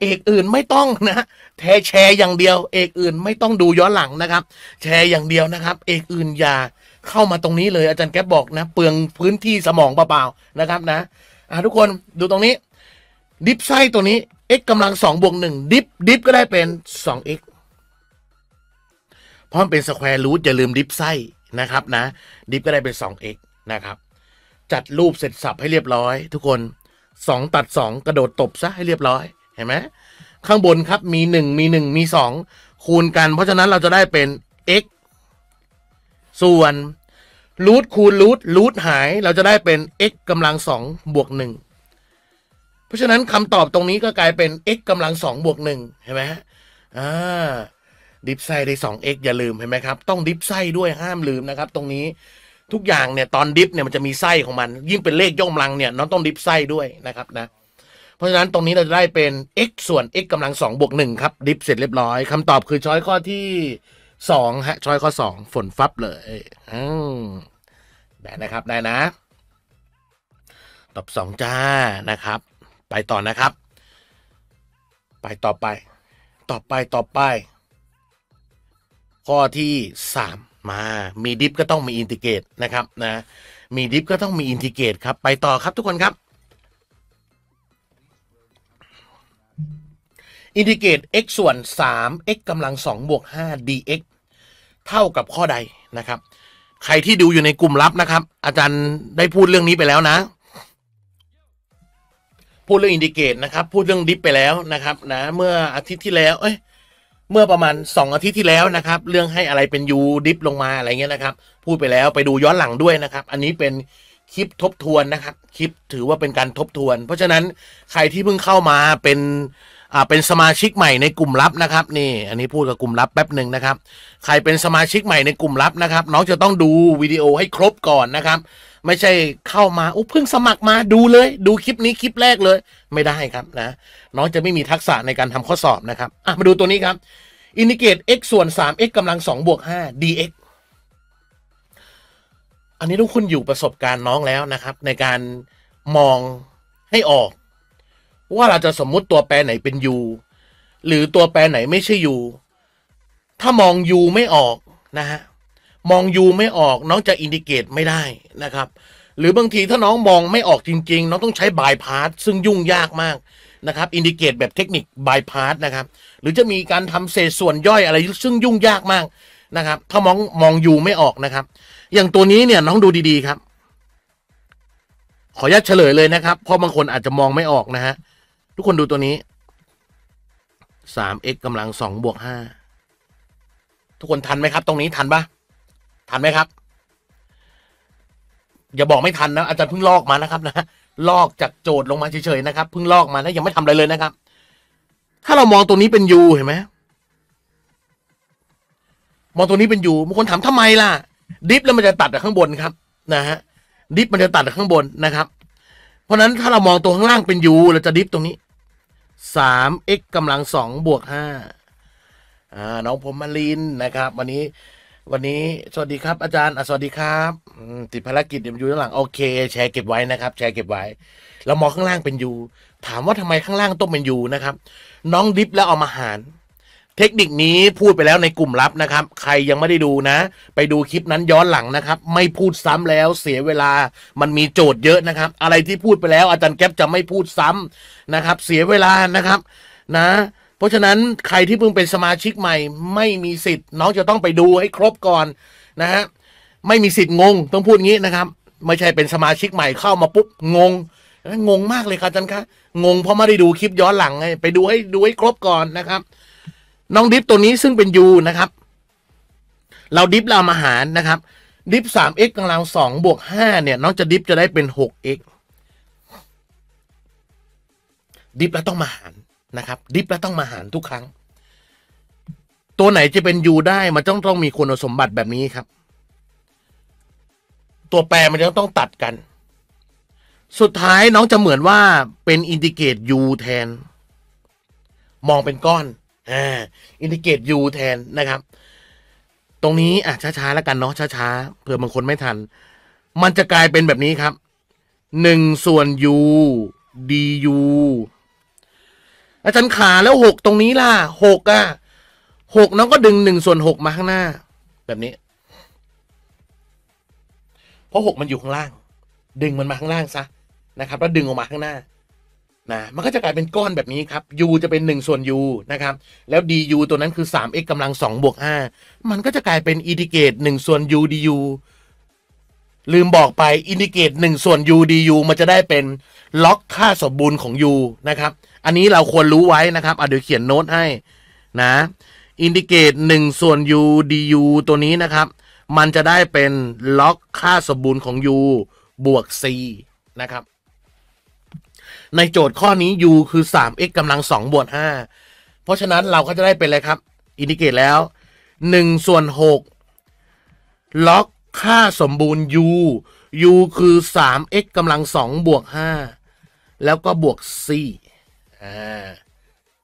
เอกอื่นไม่ต้องนะแทแชร์อย่างเดียว เอกอื่นไม่ต้องดูย้อนหลังนะครับแชร์อย่างเดียวนะครับเอกอื่นอย่าเข้ามาตรงนี้เลย อาจารย์แก๊บบอกนะเปลืองพื้นที่สมองเปล่าๆนะครับนะอ่ะทุกคนดูตรงนี้ดิฟไส้ตัวนี้ x กำลังสองบวกหนึ่งดิฟดิฟก็ได้เป็นสอง x พร้อมเป็นสแควร์รูทอย่าลืมดิฟไส้นะครับนะดิฟก็ได้เป็นสอง x นะครับจัดรูปเสร็จสับให้เรียบร้อย ทุกคนสองตัดสองกระโดดตบซะให้เรียบร้อยเห็นไหมข้างบนครับมีหนึ่งมีหนึ่งมีสองคูณกัน เพราะฉะนั้นเราจะได้เป็น x ส่วนรูทคูณรูทรูทหายเราจะได้เป็น x กำลังสองบวกหนึ่งเพราะฉะนั้นคำตอบตรงนี้ก็กลายเป็น x กำลังสองบวกหนึ่งเห็นไหมอ่าดิฟไซได้สอง x อย่าลืมเห็นไหมครับต้องดิฟไซด้วยห้ามลืมนะครับตรงนี้ทุกอย่างเนี่ยตอนดิฟเนี่ยมันจะมีได์ของมัน ยิ่งเป็นเลขย่อมลังเนี่ยน้องต้องดิฟไซด้วยนะครับนะเพราะฉะนั้นตรงนี้เราจะได้เป็น x ส่วน x กำลัง 2 บวก 1 ครับดิฟ เสร็จเรียบร้อยคำตอบคือช้อยข้อที่2ฮะช้อยข้อ 2 ฝนฟับเลยได้นะครับ ได้นะ ตอบ 2 จ้า นะครับไปต่อนะครับ ไป ต่อไปต่อไปต่อไปข้อที่ 3 มา มีดิฟก็ต้องมีอินทิเกรตนะครับนะมีดิฟก็ต้องมีอินทิเกรตครับไปต่อครับทุกคนครับอินทิเกรต x ส่วน3 x กำลัง2บวก5 dx เท่ากับ ข้อใด นะครับ ใครที่ดู อยู่ใน กลุ่ม ลับ นะครับ อาจารย์ได้ พูดเรื่อง นี้ ไปแล้ว นะ พูด เรื่องอินทิเกรตนะครับ พูด เรื่อง ดิฟ ไปแล้ว นะครับ นะ เมื่ออาทิตย์ ที่แล้ว เอ้ย เมื่อประมาณ 2 อาทิตย์ ที่แล้ว นะครับ เรื่อง ให้ อะไร เป็น u ดิฟ ลงมา อะไร เงี้ย นะครับ พูด ไปแล้ว ไปดูย้อนหลังด้วย นะครับ อันนี้เป็นคลิปทบทวน นะครับ คลิปถือว่าเป็นการทบทวน เพราะฉะนั้นใครที่เพิ่งเข้ามาเป็นอ่าเป็นสมาชิกใหม่ในกลุ่มลับนะครับนี่อันนี้พูดกับกลุ่มลับ แป๊บหนึ่งนะครับ ใครเป็นสมาชิกใหม่ในกลุ่มลับ นะครับ น้องจะต้องดูวิดีโอให้ครบก่อนนะครับ ไม่ใช่เข้ามาอุ้เพิ่งสมัครมาดูเลย ดูคลิปนี้คลิปแรกเลยไม่ได้ครับนะน้องจะไม่มีทักษะในการทำข้อสอบนะครับอ่ะมาดูตัวนี้ครับ อินดิเกต x ส่วน 3x กำลัง2บวก5 dx อันนี้ทุกคนอยู่ประสบการณ์น้องแล้วนะครับ ในการมองให้ออกว่าเราจะสมมุติตัวแปรไหนเป็น u หรือตัวแปรไหนไม่ใช่ u ถ้ามอง u ไม่ออกนะฮะมอง u ไม่ออกน้องจะอินดิเกตไม่ได้นะครับ หรือบางทีถ้าน้องมองไม่ออกจริงๆ น้องต้องใช้บายพาสซึ่งยุ่งยากมากนะครับ อินดิเกตแบบเทคนิคบายพาสนะครับ หรือจะมีการทำเศษส่วนย่อยอะไรซึ่งยุ่งยากมากนะครับ ถ้ามองมองยูไม่ออกนะครับ อย่างตัวนี้เนี่ยน้องดูดีๆครับ ขออนุญาตเฉลยเลยนะครับเพราะบางคนอาจจะมองไม่ออกนะฮะทุกคนดูตัวนี้สาม x กำลังสองบวกห้า ทุกคนทันไหมครับ ตรงนี้ทันปะทันไหมครับ อย่าบอกไม่ทันนะ อาจารย์เพิ่งลอกมานะครับนะลอกจากโจทย์ลงมาเฉยๆนะครับ เพิ่งลอกมานะยังไม่ทำอะไรเลยนะครับ ถ้าเรามองตัวนี้เป็น u เห็นไหม มองตัวนี้เป็น u บางคนถามทำไมล่ะ ดิฟแล้วมันจะตัดจากข้างบนครับ นะฮะ ดิฟมันจะตัดจากข้างบนนะครับ เพราะนั้นถ้าเรามองตัวข้างล่างเป็น u เราจะดิฟตรงนี้สาม x กำลังสองบวกห้าอ่าน้องผมมาลิน นะครับ วันนี้วันนี้ สวัสดีครับ อาจารย์สวัสดีครับ ติดภารกิจเดี๋ยวอยู่ด้านหลังโอเคแชร์เก็บไว้นะครับ แชร์เก็บไว้แล้วมองข้างล่างเป็นยูถามว่าทำไมข้างล่างต้องเป็นยูนะครับ น้องดิฟแล้วเอามาหารเทคนิคนี้พูดไปแล้วในกลุ่มลับนะครับ ใครยังไม่ได้ดูนะ ไปดูคลิปนั้นย้อนหลังนะครับ ไม่พูดซ้ำแล้วเสียเวลา มันมีโจทย์เยอะนะครับ อะไรที่พูดไปแล้ว อาจารย์แก๊ปจะไม่พูดซ้ำนะครับ เสียเวลานะครับ นะ เพราะฉะนั้นใครที่เพิ่งเป็นสมาชิกใหม่ ไม่มีสิทธิ์น้องจะต้องไปดูให้ครบก่อนนะฮะ ไม่มีสิทธิ์งงต้องพูดงี้นะครับ ไม่ใช่เป็นสมาชิกใหม่เข้ามาปุ๊บงง งงมากเลยครับอาจารย์คะ งงเพราะไม่ได้ดูคลิปย้อนหลังไงไปดูให้ดูให้ครบก่อนนะครับน้องดิฟตัวนี้ซึ่งเป็นยูนะครับ เราดิฟเรามาหารนะครับ ดิฟสามเอ็กขงเสองบวกห้าเนี่ยน้องจะดิฟจะได้เป็นหกเอ็กดิฟแล้วต้องมาหารนะครับ ดิฟแล้วต้องมาหารทุกครั้ง ตัวไหนจะเป็นยูได้ มันต้องต้องมีคุณสมบัติแบบนี้ครับ ตัวแปรมันจะต้องตัดกัน สุดท้ายน้องจะเหมือนว่าเป็นอินดิเกตยูแทน มองเป็นก้อนอ่าอินทิเกรตยูแทนนะครับ ตรงนี้อ่ะ ช้า ๆ แล้วกันเนาะ ช้า ๆเผื่อบางคน ไม่ทัน มันจะกลายเป็นแบบนี้ครับ หนึ่งส่วน u du อาจารย์ขาแล้วหกตรงนี้ล่ะหกอ่ะหกน้องก็ดึงหนึ่งส่วนหกมาข้างหน้า แบบนี้เพราะหกมันอยู่ข้างล่าง ดึงมันมาข้างล่างซะนะครับแล้วดึงออกมาข้างหน้านะมันก็จะกลายเป็นก้อนแบบนี้ครับ u จะเป็น 1 ส่วน u นะครับ แล้ว du ตัวนั้นคือ 3x กำลัง2บวก5มันก็จะกลายเป็นอินทิเกรต1ส่วน u du ลืมบอกไปอินทิเกรต1ส่วน u du มันจะได้เป็นล็อกค่าสมบูรณ์ของ u นะครับ อันนี้เราควรรู้ไว้นะครับเอาเดี๋ยวเขียนโน้ตให้นะอินทิเกรต1ส่วน u du ตัวนี้นะครับ มันจะได้เป็นล็อกค่าสมบูรณ์ของ u บวก c นะครับในโจทย์ข้อนี้ u คือ 3x กำลัง 2 บวก 5 เพราะฉะนั้นเราก็จะได้เป็นอะไรครับ อินทิเกรตแล้ว1ส่วน6ล็อกค่าสมบูรณ์ u u คือ 3x กำลัง 2 บวก 5 แล้วก็บวก c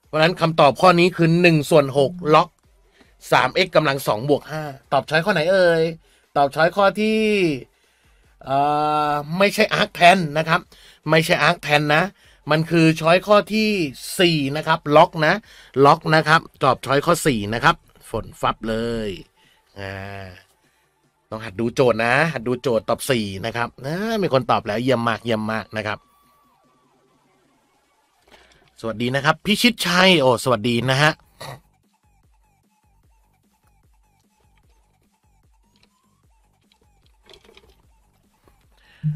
เพราะฉะนั้นคำตอบข้อนี้คือ1ส่วน6ล็อก 3x กำลัง 2 บวก 5 ตอบช้อยข้อไหนเอ่ย ตอบช้อยข้อที่ไม่ใช่อาร์คแทนนะครับไม่ใช่อาร์คแทนนะ มันคือช้อยข้อที่4นะครับล็อกนะ ล็อกนะครับตอบช้อยข้อ4นะครับ ฝนฟับเลยอ่าต้องหัดดูโจทย์นะหัดดูโจทย์ตอบ 4 นะครับนะมีคนตอบแล้วเยี่ยมมากเยี่ยมมากนะครับสวัสดีนะครับพิชิตชัยโอ้สวัสดีนะฮะ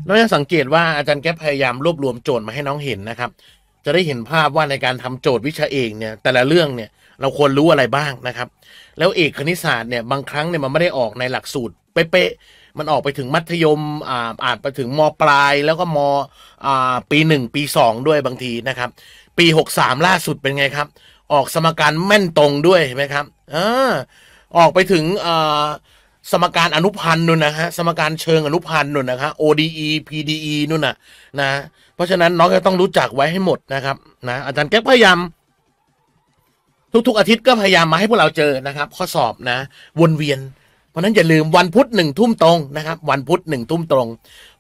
เราจะสังเกตว่าอาจารย์แก๊ปพยายามรวบรวมโจทย์มาให้น้องเห็นนะครับ จะได้เห็นภาพว่าในการทำโจทย์วิชาเอกเนี่ยแต่ละเรื่องเนี่ยเราควรรู้อะไรบ้างนะครับ แล้วเอกคณิตศาสตร์เนี่ยบางครั้งเนี่ยมันไม่ได้ออกในหลักสูตรเป๊ะมันออกไปถึงมัธยมอ่าอาจไปถึงมปลายแล้วก็มอ่าปีหนึ่งปีสองด้วยบางทีนะครับ ปีหกสามล่าสุดเป็นไงครับ ออกสมการแม่นตรงด้วยเห็นไหมครับอ่าออกไปถึงอ่าสมการอนุพันธ์นู่นนะฮะสมการเชิงอนุพันธ์นู่นนะครับ ODE PDE นู่นนะนะ เพราะฉะนั้น น้องจะต้องรู้จักไว้ให้หมดนะครับนะอาจารย์แก๊กพยายาม ทุก ๆ อาทิตย์ก็พยายามมาให้พวกเราเจอนะครับ ข้อสอบนะ วนเวียน เพราะฉนั้นอย่าลืมวันพุธหนึ่งทุ่มตรงนะครับ วันพุธหนึ่งทุ่มตรง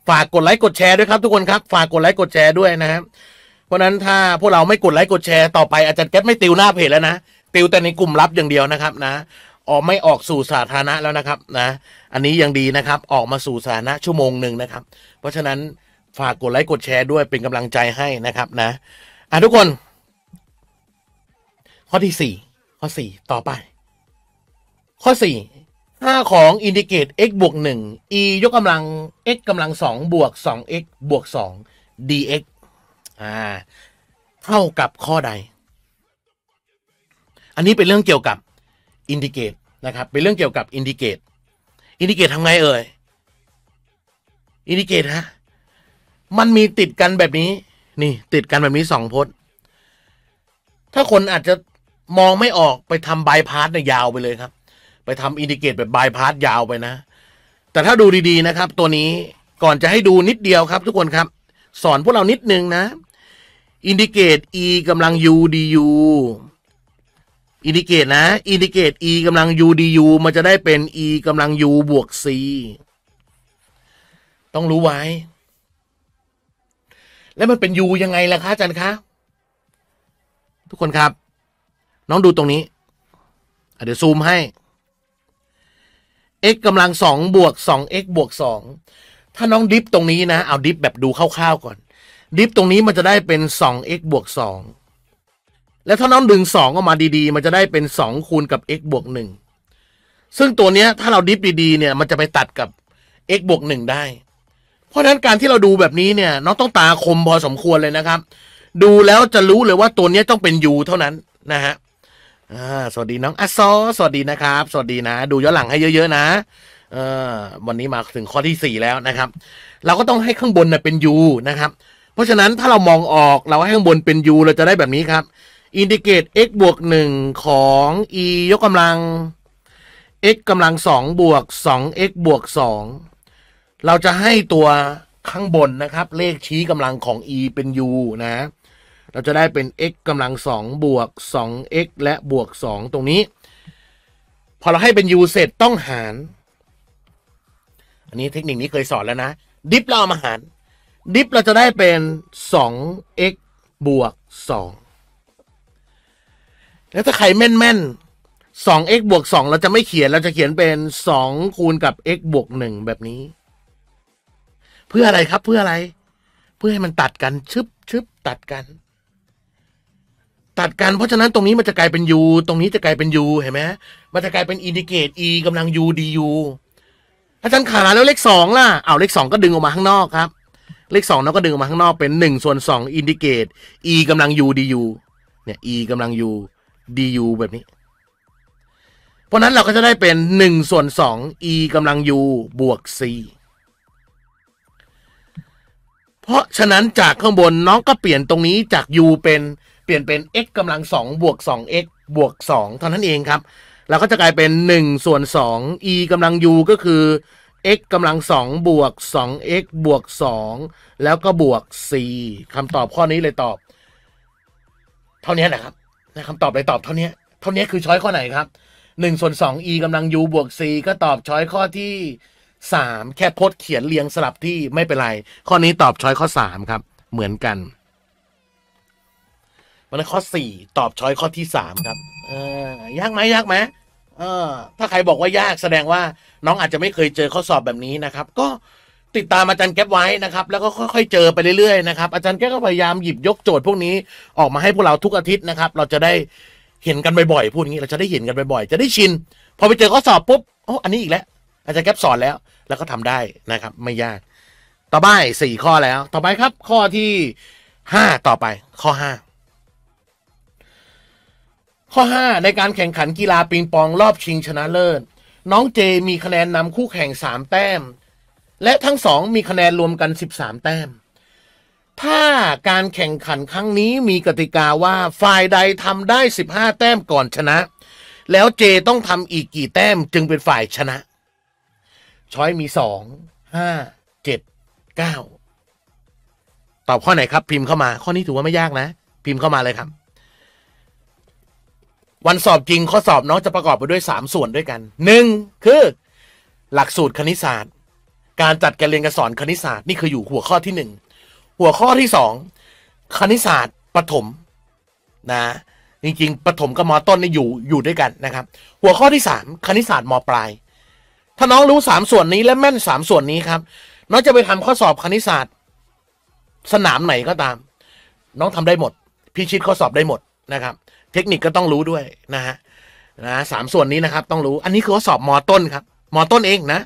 ฝากกดไลค์กดแชร์ด้วยครับ ทุกคนครับ ฝากกดไลค์กดแชร์ด้วยนะครับเพราะนั้นถ้าพวกเราไม่กดไลค์กดแชร์ต่อไปอาจารย์แก๊ปไม่ติวหน้าเพจแล้วนะติวแต่ในกลุ่มลับอย่างเดียวนะครับนะออกไม่ออกสู่สาธารณะแล้วนะครับนะอันนี้ยังดีนะครับออกมาสู่สาธารณะชั่วโมงหนึ่งนะครับ เพราะฉะนั้นฝากกดไลค์กดแชร์ด้วยเป็นกำลังใจให้นะครับนะอ่ะทุกคน ข้อที่สี่ข้อสี่ต่อไป ข้อสี่ค่าของอินดิเกต x บวกหนึ่ง e ยกกำลัง x กำลังสองบวกสอง x บวกสอง dx อ่าเท่ากับข้อใด อันนี้เป็นเรื่องเกี่ยวกับอินดิเกตนะครับ เป็นเรื่องเกี่ยวกับอินดิเกตอินดิเกตทำไงเอ่ยอินดิเกตฮะมันมีติดกันแบบนี้นี่ ติดกันแบบนี้สองพจน์ถ้าคนอาจจะมองไม่ออกไปทำบายพาสเนี่ยยาวไปเลยครับ ไปทำอินดิเกตแบบบายพาสยาวไปนะ แต่ถ้าดูดี ๆ นะครับ ตัวนี้ก่อนจะให้ดูนิดเดียวครับทุกคนครับ สอนพวกเรานิดนึงนะอินดิเกต e กำลัง u du อินดิเกตนะอินดิเกต e กำลัง u du มันจะได้เป็น e กำลัง u บวก c ต้องรู้ไว้ แล้วมันเป็น u ยังไงล่ะคะอาจารย์คะทุกคนครับ น้องดูตรงนี้เดี๋ยวซูมให้ x กำลังสองบวกสอง x บวกสองถ้าน้องดิฟตรงนี้นะเอาดิฟแบบดูคร่าวๆก่อน ดิฟตรงนี้มันจะได้เป็นสอง x บวกสองแล้วถ้าน้องดึงสองออกมาดีๆ มันจะได้เป็นสองคูณกับ x บวกหนึ่งซึ่งตัวเนี้ยถ้าเราดิฟดีๆ เนี่ย มันจะไปตัดกับ x บวกหนึ่งได้ เพราะฉะนั้นการที่เราดูแบบนี้เนี่ย น้องต้องตาคมพอสมควร เลยนะครับ ดูแล้วจะรู้เลยว่าตัวเนี้ยต้องเป็น u เท่านั้นนะฮะสวัสดีน้องอัอสวัสดีนะครับ สวัสดีนะ ดูย้อนหลังให้เยอะ ๆนะอวันนี้มาถึงข้อที่ 4 แล้วนะครับ เราก็ต้องให้ข้างบนนเป็น u นะครับ เพราะฉะนั้นถ้าเรามองออก เราให้ข้างบนเป็น u เราจะได้แบบนี้ครับอินดิเกต x บวก1ของ e ยกกำลัง x กำลัง2บวก 2x บวก 2 เราจะให้ตัวข้างบนนะครับ เลขชี้กำลังของ e เป็น u นะ เราจะได้เป็น x กำลัง2บวก 2x และบวก 2 ตรงนี้ พอเราให้เป็น u เสร็จต้องหาร อันนี้เทคนิคนี้เคยสอนแล้วนะ ดิฟเราเอามาหารดิฟเราจะได้เป็น 2x บวก 2แล้วถ้าใครแม่นแม่นสอง x บวกสองเราจะไม่เขียนเราจะเขียนเป็นสองคูณกับ x บวกหนึ่งแบบนี้ เพื่ออะไรครับเพื่ออะไร เพื่อให้มันตัดกันชึบชึบตัดกัน ตัดกันเพราะฉะนั้นตรงนี้มันจะกลายเป็น u ตรงนี้จะกลายเป็น u เห็นไหมมันจะกลายเป็น อินดิเกต e กำลัง u du อาจารย์ขาแล้วเลขสองล่ะเอาเลขสองก็ดึงออกมาข้างนอกครับเลขสองเราก็ดึงออกมาข้างนอกเป็นหนึ่งส่วนสองอินดิเกต e กำลัง u du เนี่ย e กำลัง u ดูแบบนี้ เพราะนั้นเราก็จะได้เป็น1ส่วน2 e กำลัง u บวก c เพราะฉะนั้นจากข้างบนน้องก็เปลี่ยนตรงนี้จาก u เป็นเปลี่ยนเป็น x กำลัง2บวก 2x บวก2เท่านั้นเองครับ เราก็จะกลายเป็น1ส่วน2 e กำลัง u ก็คือ x กำลัง2บวก 2x บวก2แล้วก็บวก4คำตอบข้อนี้เลยตอบเท่านี้นะครับนะคำตอบลยตอบเท่านี้เท่านี้คือช้อยข้อไหนครับหนึ่งส่วนสอง e กำลัง u บวก c ก็ตอบช้อยข้อที่สามแค่พจน์เขียนเรียงสลับที่ไม่เป็นไร ข้อนี้ตอบช้อยข้อสามครับ เหมือนกันมันข้อสี่ตอบช้อยข้อที่สามครับเออยากไหมยากไหมเออถ้าใครบอกว่ายากแสดงว่า น้องอาจจะไม่เคยเจอข้อสอบแบบนี้นะครับ ก็ติดตามอาจารย์แก๊ปไว้นะครับ แล้วก็ค่อยๆเจอไปเรื่อยๆนะครับอาจารย์แก๊ปก็พยายามหยิบยกโจทย์ พวกนี้ออกมาให้พวกเราทุกอาทิตย์นะครับ เราจะได้เห็นกันบ่อยๆพูดอย่างนี้เราจะได้เห็นกันบ่อยๆจะได้ชินพอไปเจอข้อสอบปุ๊บโอ้อันนี้อีกแล้วอาจารย์แก๊ปสอนแล้วแล้วก็ทำได้นะครับ ไม่ยาก ต่อไปสี่ข้อแล้ว ต่อไปครับ ข้อที่ห้าต่อไป ข้อห้าข้อห้าในการแข่งขันกีฬาปิงปองรอบชิงชนะเลิศน้องเจมีคะแนนนำคู่แข่งสามแต้มและทั้งสองมีคะแนนรวมกัน 13 แต้ม ถ้าการแข่งขันครั้งนี้มีกติกาว่า ฝ่ายใดทำได้ 15 แต้มก่อนชนะ แล้วเจต้องทำอีกกี่แต้มจึงเป็นฝ่ายชนะ ช้อยมี 2 5 7 9 ตอบข้อไหนครับพิมพ์เข้ามา ข้อนี้ถือว่าไม่ยากนะ พิมพ์เข้ามาเลยครับ วันสอบจริงข้อสอบน้องจะประกอบไปด้วย 3 ส่วนด้วยกัน 1. คือ หลักสูตรคณิตศาสตร์การจัดการเรียนการสอนคณิตศาสตร์นี่คืออยู่หัวข้อที่หนึ่งหัวข้อที่สองคณิตศาสตร์ปฐมนะ จริงๆปฐมกับมต้นนี่อยู่อยู่ด้วยกันนะครับ หัวข้อที่สามคณิตศาสตร์มปลาย ถ้าน้องรู้สามส่วนนี้และแม่นสามส่วนนี้ครับ น้องจะไปทำข้อสอบคณิตศาสตร์ สนามไหนก็ตาม น้องทำได้หมดพิชิตข้อสอบได้หมดนะครับ เทคนิคก็ต้องรู้ด้วยนะฮะนะสามส่วนนี้นะครับ ต้องรู้อันนี้คือข้อสอบมต้นครับมต้นเองนะ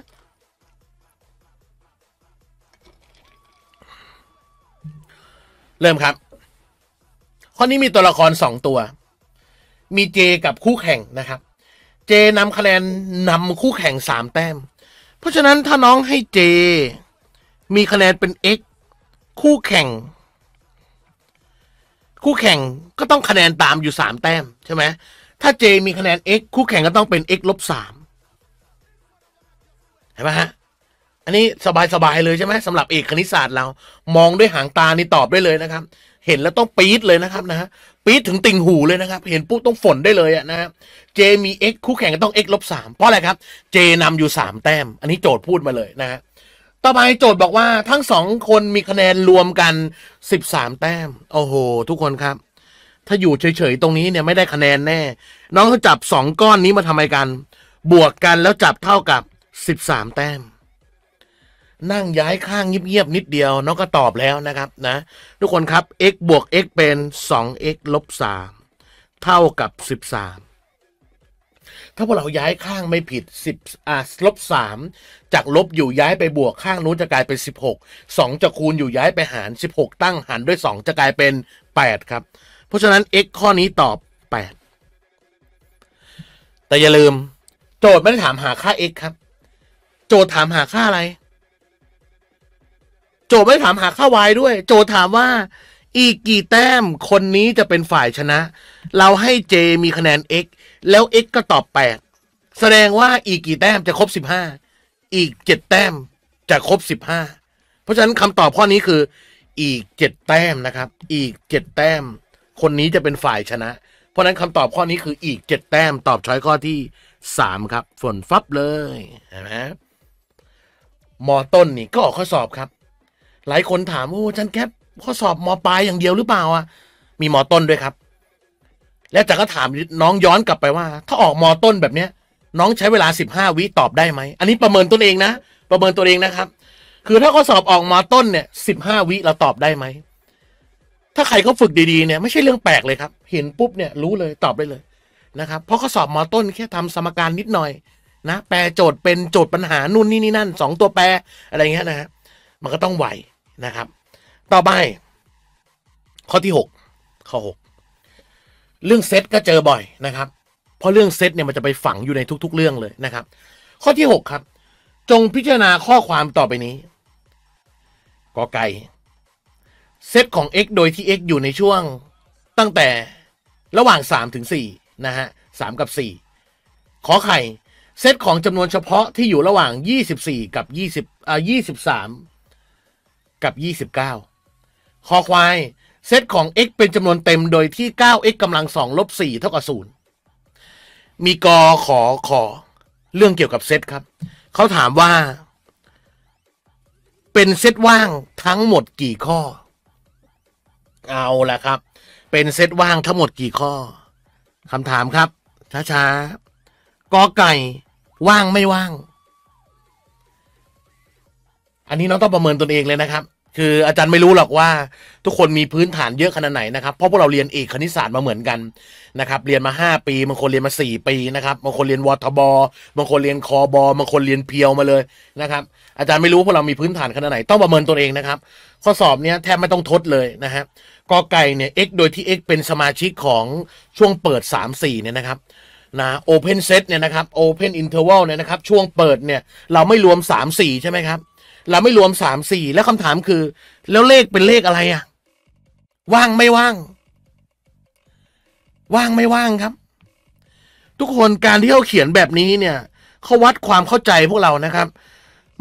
เริ่มครับข้อนี้มีตัวละครสองตัว มีเจกับคู่แข่งนะครับ เจนำคะแนนนำคู่แข่งสามแต้ม เพราะฉะนั้นถ้าน้องให้เจมีคะแนนเป็น x คู่แข่งคู่แข่งก็ต้องคะแนนตามอยู่สามแต้มใช่ไหมถ้าเจมีคะแนน x คู่แข่งก็ต้องเป็น x ลบสามเห็นไหมฮะนนี้สบาย ๆ เลยใช่ไหมสำหรับเอกคณิตศาสตร์เรา มองด้วยหางตานี่ตอบได้เลยนะครับ เห็นแล้วต้องปี๊ดเลยนะครับนะฮะ ปี๊ดถึงติ่งหูเลยนะครับ เห็นปุ๊บต้องฝนได้เลยอะนะฮะเจมี x คู่แข่งก็ต้อง x ลบสามเพราะอะไรครับ เจนำอยู่สามแต้ม อันนี้โจทย์พูดมาเลยนะฮะ ต่อไปโจทย์บอกว่าทั้งสองคนมีคะแนนรวมกันสิบสามแต้ม โอ้โห ทุกคนครับ ถ้าอยู่เฉยๆตรงนี้เนี่ยไม่ได้คะแนนแน่ น้องเขาจับสองก้อนนี้มาทำอะไรกัน บวกกันแล้วจับเท่ากับสิบสามแต้มนั่งย้ายข้างเงียบๆนิดเดียวน้องก็ตอบแล้วนะครับนะ ทุกคนครับ x บวก x เป็น 2x ลบ 3 เท่ากับ 13 ถ้าพวกเราย้ายข้างไม่ผิด 10อ่าลบ 3 จากลบอยู่ย้ายไปบวกข้างนู้นจะกลายเป็น 16 2 จะคูณอยู่ย้ายไปหาร 16 ตั้งหารด้วย 2 จะกลายเป็น 8 ครับ เพราะฉะนั้น x ข้อนี้ตอบ 8 แต่อย่าลืม โจทย์ไม่ได้ถามหาค่า x ครับ โจทย์ถามหาค่าอะไรโจไม่ถามหาค่าวายด้วย โจถามว่าอีกกี่แต้มคนนี้จะเป็นฝ่ายชนะ เราให้เจมีคะแนน x แล้ว x ก็ตอบแปดแสดงว่าอีกกี่แต้มจะครบสิบห้าอีกเจ็ดแต้มจะครบสิบห้าเพราะฉะนั้นคำตอบข้อนี้คืออีกเจ็ดแต้มนะครับ อีกเจ็ดแต้ม คนนี้จะเป็นฝ่ายชนะ เพราะนั้นคำตอบข้อนี้คืออีกเจ็ดแต้มตอบช้อยข้อที่สามครับฝนฟับเลยนะมอต้นนี่ก็ออกข้อสอบครับหลายคนถามโอ้จันแคปข้อสอบมปลายอย่างเดียวหรือเปล่าอ่ะมีมต้นด้วยครับ และจันก็ถามน้องย้อนกลับไปว่า ถ้าออกมต้นแบบเนี้ย น้องใช้เวลาสิบห้าวิตอบได้ไหมอันนี้ประเมินตัวเองนะประเมินตัวเองนะครับ คือถ้าข้อสอบออกมต้นเนี่ยสิบห้าวิเราตอบได้ไหมถ้าใครเขาฝึกดีๆเนี่ย ไม่ใช่เรื่องแปลกเลยครับ เห็นปุ๊บเนี่ยรู้เลยตอบได้เลยนะครับเพราะข้อสอบมอต้นแค่ทำสมการนิดหน่อยนะ แปลโจทย์เป็นโจทย์ปัญหานู่นนี่นี่นั่นสองตัวแปรอะไรเงี้ยนะฮะมันก็ต้องไหวนะครับต่อไป ข้อที่หกข้อหกเรื่องเซตก็เจอบ่อยนะครับเพราะเรื่องเซตเนี่ยมันจะไปฝังอยู่ในทุกๆเรื่องเลยนะครับข้อที่หกครับ จงพิจารณาข้อความต่อไปนี้กอไก่เซตของ x โดยที่ x อยู่ในช่วงตั้งแต่ระหว่างสามถึงสี่นะฮะสามกับสี่ขอไข่เซต ของจำนวนเฉพาะที่อยู่ระหว่าง 24 กับ20อ่ากับ 29คอควาย เซตของ x เป็นจำนวนเต็มโดยที่ 9x กำลัง2ลบ4เท่ากับ 0 มีกอขอขอ เรื่องเกี่ยวกับเซตครับ เขาถามว่า เป็นเซตว่างทั้งหมดกี่ข้อ เอาละครับ เป็นเซตว่างทั้งหมดกี่ข้อ คำถามครับช้าๆกอไก่ว่างไม่ว่างอันนี้น้องต้องประเมินตนเองเลยนะครับ คืออาจารย์ไม่รู้หรอกว่าทุกคนมีพื้นฐานเยอะขนาดไหนนะครับเพราะพวกเราเรียนเอกคณิตศาสตร์มาเหมือนกันนะครับเรียนมา 5 ปีบางคนเรียนมา 4 ปีนะครับบางคนเรียนวทบบางคนเรียนคอบอบางคนเรียนเพียวมาเลยนะครับอาจารย์ไม่รู้พวกเรา มีพื้นฐานขนาดไหนต้องประเมินตนเองนะครับข้อสอบเนี้ยแทบไม่ต้องทดเลยนะฮะกอไก่เนี่ย x โดยที่ x เป็นสมาชิกของช่วงเปิด 3-4เนี่ยนะครับนะ open set เนี่ยนะครับ open interval เนี่ยนะครับช่วงเปิดเนี่ยเราไม่รวม 3-4ใช่ไหมครับเราไม่รวมสามสี่แล้วคำถามคือ แล้วเลขเป็นเลขอะไรอ่ะว่างไม่ว่าง ว่างไม่ว่างครับ ทุกคนการที่เขาเขียนแบบนี้เนี่ย เขาวัดความเข้าใจพวกเรานะครับ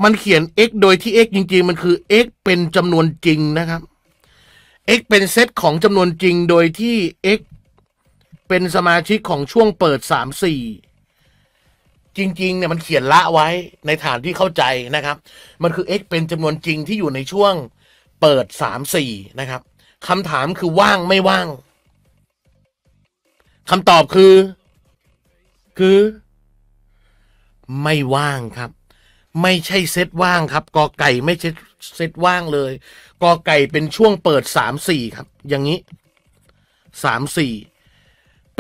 มันเขียน x โดยที่ x จริงๆมันคือ x เป็นจำนวนจริงนะครับ x เป็นเซตของจำนวนจริงโดยที่ x เป็นสมาชิกของช่วงเปิดสามสี่จริงๆ เนี่ยมันเขียนละไว้ในฐานที่เข้าใจนะครับ มันคือ x เป็นจำนวนจริงที่อยู่ในช่วงเปิดสามสี่นะครับ คำถามคือว่างไม่ว่าง คำตอบคือคือ ไม่ว่างครับ ไม่ใช่ เซตว่างครับ กอไก่ไม่ใช่เซตว่างเลย กอไก่เป็นช่วงเปิดสามสี่ครับ อย่างนี้สามสี่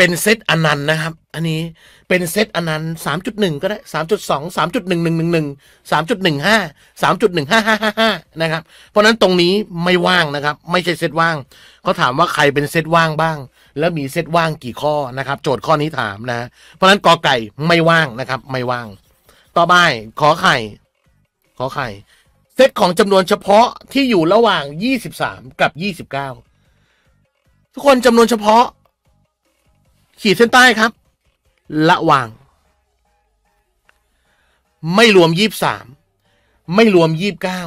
เป็นเซตอนันต์นะครับ อันนี้เป็นเซตอนันต์สามจุดหนึ่งก็ได้สามจุดสองสามจุดหนึ่งหนึ่งหนึ่งหนึ่งสามจุดหนึ่งห้าสามจุดหนึ่งห้าห้าห้าห้านะครับ เพราะนั้นตรงนี้ไม่ว่างนะครับ ไม่ใช่เซตว่างเขาถามว่าใครเป็นเซตว่างบ้าง แล้วมีเซตว่างกี่ข้อนะครับ โจทย์ข้อนี้ถามนะ เพราะนั้นกอไก่ไม่ว่างนะครับ ไม่ว่าง ต่อไปขอไข่ ขอไข่ เซตของจำนวนเฉพาะที่อยู่ระหว่างยี่สิบสามกับยี่สิบเก้าทุกคนจำนวนเฉพาะขีดเส้นใต้ครับ ระหว่าง ไม่รวมยี่บสามไม่รวมยี่บเก้า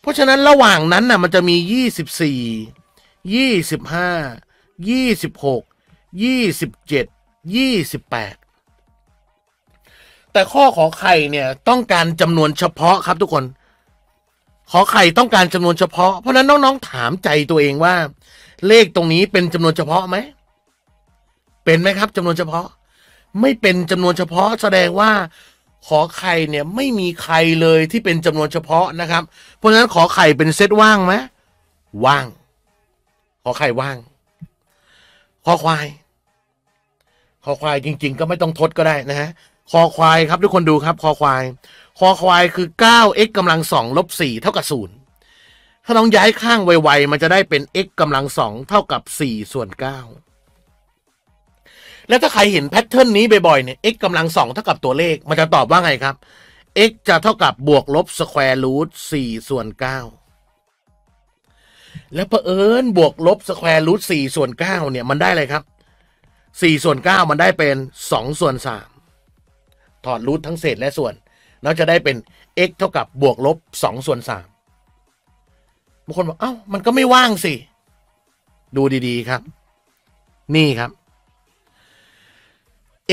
เพราะฉะนั้นระหว่างนั้นน่ะมันจะมียี่สิบสี่ยี่สิบห้ายี่สิบหกยี่สิบเจ็ดยี่สิบแปดแต่ข้อขอไข่เนี่ยต้องการจำนวนเฉพาะครับทุกคน ขอไข่ต้องการจำนวนเฉพาะเพราะนั้นน้องๆถามใจตัวเองว่า เลขตรงนี้เป็นจำนวนเฉพาะไหมเป็นไหมครับจำนวนเฉพาะไม่เป็นจำนวนเฉพาะแสดงว่าขอไข่เนี่ยไม่มีใครเลยที่เป็นจำนวนเฉพาะนะครับ เพราะฉะนั้นขอไข่เป็นเซตว่างไหมว่างขอไข่ว่างขอควายขอควายจริง ๆ ก็ไม่ต้องทดก็ได้นะฮะขอควายครับทุกคนดูครับขอควายขอควายคือ 9x กำลังสองลบ4เท่ากับ0ถ้าน้องย้ายข้างไวๆมันจะได้เป็น x กำลังสองเท่ากับ4ส่วน9แล้วถ้าใครเห็นแพทเทิร์นนี้บ่อยๆ เนี่ย x กำลังสองเท่ากับตัวเลข มันจะตอบว่าไงครับ x จะเท่ากับบวกลบสแควร์รูทสี่ส่วนเก้าแล้วเผอิญบวกลบสแควร์รูทสี่ส่วนเก้าเนี่ย มันได้อะไรครับสี่ส่วนเก้ามันได้เป็นสองส่วนสามถอดรูททั้งเศษและส่วนแล้วจะได้เป็น x เท่ากับบวกลบสองส่วนสามบางคนบอกเอ้า มันก็ไม่ว่างสิ ดูดีๆครับ นี่ครับ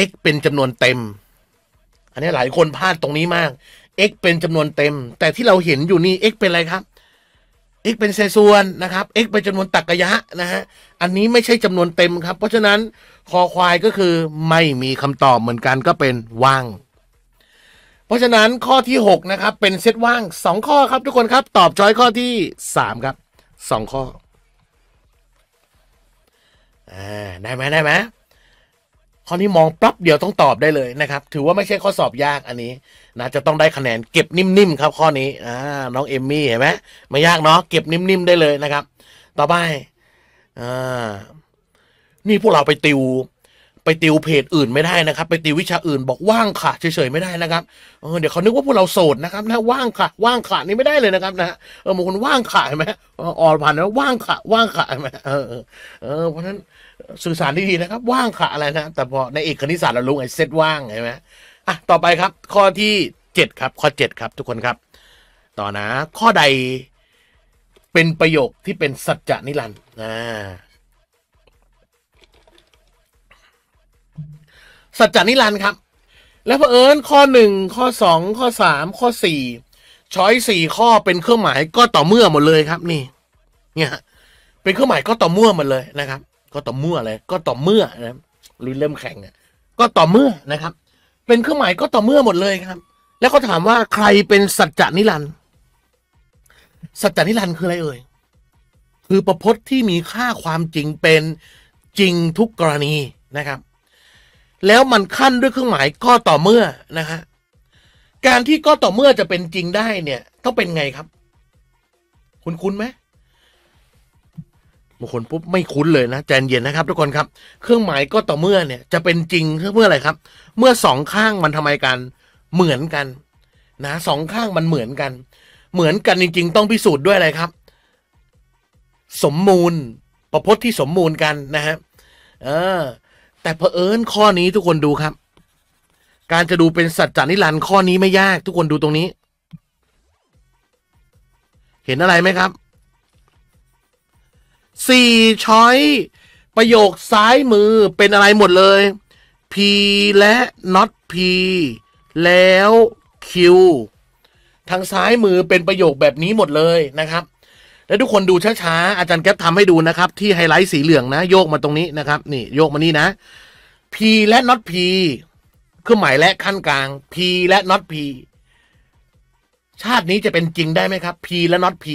x เป็นจำนวนเต็ม อันนี้หลายคนพลาดตรงนี้มาก x เป็นจำนวนเต็ม แต่ที่เราเห็นอยู่นี่ x เป็นอะไรครับ x เป็นเศษส่วน นะ ครับ x เป็นจำนวนตรรกะยะนะฮะ อันนี้ไม่ใช่จำนวนเต็ม ครับ เพราะฉะนั้น คอ ควายก็คือไม่มีคำตอบเหมือนกันก็เป็นว่าง เพราะฉะนั้นข้อที่ 6 นะครับ เป็นเซตว่าง2ข้อครับทุกคนครับ ตอบจอยข้อที่ 3 ครับ 2 ข้ออได้ไหมได้ไหมข้อนี้มองปั๊บเดียวต้องตอบได้เลยนะครับ ถือว่าไม่ใช่ข้อสอบยากอันนี้นะจะต้องได้คะแนนเก็บนิ่มๆ ครับข้อนี้อ่าน้องเอมมี่เห็นไหมไม่ยากเนาะเก็บนิ่มๆ ได้เลยนะครับ ต่อไปอ่านี่พวกเราไปติว ไปติวเพจอื่นไม่ได้นะครับ ไปติววิชาอื่น บอกว่างค่ะเฉยๆไม่ได้นะครับเออเดี๋ยวเขานึกว่าพวกเราโสดนะครับนะว่างค่ะว่างค่ะนี่ไม่ได้เลยนะครับ นะเออบางคนว่างค่ะเห็นไหมอ่อผ่านแ้วว่างค่ะว่างค่ะเห็นไหมเออ เออเพราะฉะนั้นสื่อสารดีนะครับ ว่างค่ะอะไรนะ แต่พอในเอกคณิตศาสตร์เราลุ้ไอ้เซตว่างใช่ไหมอ่ะต่อไปครับข้อที่เจ็ดครับ ข้อเจ็ดครับทุกคนครับ ต่อนะ ข้อใด เป็นประโยคที่เป็นสัจจนิรันด์นะสัจจนิรันด์ครับและเพอิญข้อหนึ่งข้อสองข้อสามข้อสี่ช้อยสี่ข้อเป็นเครื่องหมายก็ต่อเมื่อหมดเลยครับ นี่ เนี่ยเป็นเครื่องหมายก็ต่อเมื่อหมดเลยนะครับก็ต่อเมื่อเลยก็ต่อเมื่อนะรุ่นเริ่มแข่ง่ก็ต่อเมื่อนะครับ เป็นเครื่องหมายก็ต่อเมื่อหมดเลยครับ แล้วก็ถามว่าใครเป็นสัจจนิรันด์สัจจนิรันด์คืออะไรเอ่ยคือประพจน์ที่มีค่าความจริงเป็นจริงทุกกรณีนะครับ แล้วมันขั้นด้วยเครื่องหมายก็ต่อเมื่อนะฮะการที่ก็ต่อเมื่อจะเป็นจริงได้เนี่ย ต้องเป็นไงครับ คุณคุณไหมบางคนปุ๊บไม่คุ้นเลยนะใจเย็นนะครับทุกคนครับ เครื่องหมายก็ต่อเมื่อเนี่ย จะเป็นจริงเมื่ออะไรครับ เมื่อสองข้างมันทำไมกัน เหมือนกัน นะสองข้างมันเหมือนกัน เหมือนกันจริง ๆ ต้องพิสูจน์ด้วยอะไรครับ สมมูลประพจน์ที่สมมูลกันนะฮะเออแต่เผอิญข้อนี้ทุกคนดูครับ การจะดูเป็นสัจจานิรันดร์ข้อนี้ไม่ยากทุกคนดูตรงนี้ เห็นอะไรไหมครับสี่ช้อยประโยคซ้ายมือเป็นอะไรหมดเลย P และ not P แล้ว Q ทางซ้ายมือเป็นประโยคแบบนี้หมดเลยนะครับ และทุกคนดูช้าๆ อาจารย์แก๊ปทำให้ดูนะครับ ที่ไฮไลท์สีเหลืองนะโยกมาตรงนี้นะครับ นี่โยกมานี่นะ P และ not P เครื่องหมายและขั้นกลาง P และ not P ชาตินี้จะเป็นจริงได้ไหมครับ P และ not P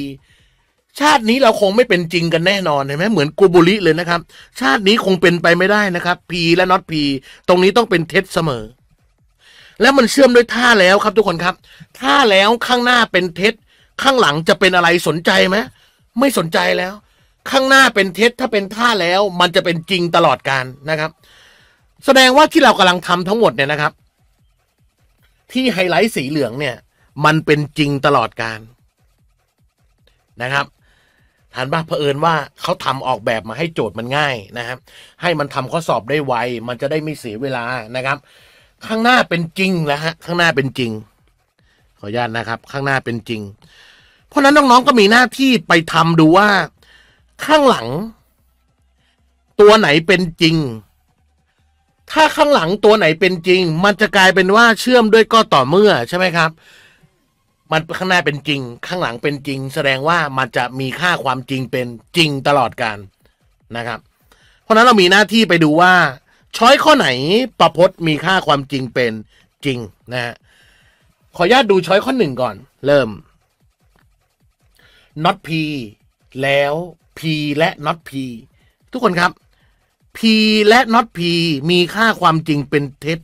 ชาตินี้เราคงไม่เป็นจริงกันแน่นอนเห็นไหมเหมือนกูบุริเลยนะครับ ชาตินี้คงเป็นไปไม่ได้นะครับพีและน็อตพีตรงนี้ต้องเป็นเท็จเสมอ แล้วมันเชื่อมด้วยท่าแล้วครับทุกคนครับท่าแล้วข้างหน้าเป็นเท็จ ข้างหลังจะเป็นอะไรสนใจไหมไม่สนใจแล้ว ข้างหน้าเป็นเท็จถ้าเป็นท่าแล้ว มันจะเป็นจริงตลอดการนะครับ แสดงว่าที่เรากำลังทำทั้งหมดเนี่ยนะครับ ที่ไฮไลท์สีเหลืองเนี่ย มันเป็นจริงตลอดการนะครับหันมาเผอิญว่าเขาทำออกแบบมาให้โจทย์มันง่ายนะครับ ให้มันทำข้อสอบได้ไวมันจะได้ไม่เสียเวลานะครับข้างหน้าเป็นจริงแล้วฮะข้างหน้าเป็นจริง ขออนุญาตนะครับข้างหน้าเป็นจริง เพราะนั้นน้องๆก็มีหน้าที่ไปทำดูว่า ข้างหลัง ตัวไหนเป็นจริง ถ้าข้างหลังตัวไหนเป็นจริงมันจะกลายเป็นว่าเชื่อมด้วยก็ต่อเมื่อใช่ไหมครับมันข้างหน้าเป็นจริงข้างหลังเป็นจริง แสดงว่ามันจะมีค่าความจริงเป็นจริงตลอดการนะครับ เพราะนั้นเรามีหน้าที่ไปดูว่าช้อยข้อไหนประพจน์มีค่าความจริงเป็นจริงนะฮะขออนุญาตดูช้อยข้อหนึ่งก่อนเริ่ม not p แล้ว p และ not p ทุกคนครับ p และ not p มีค่าความจริงเป็นเท็จ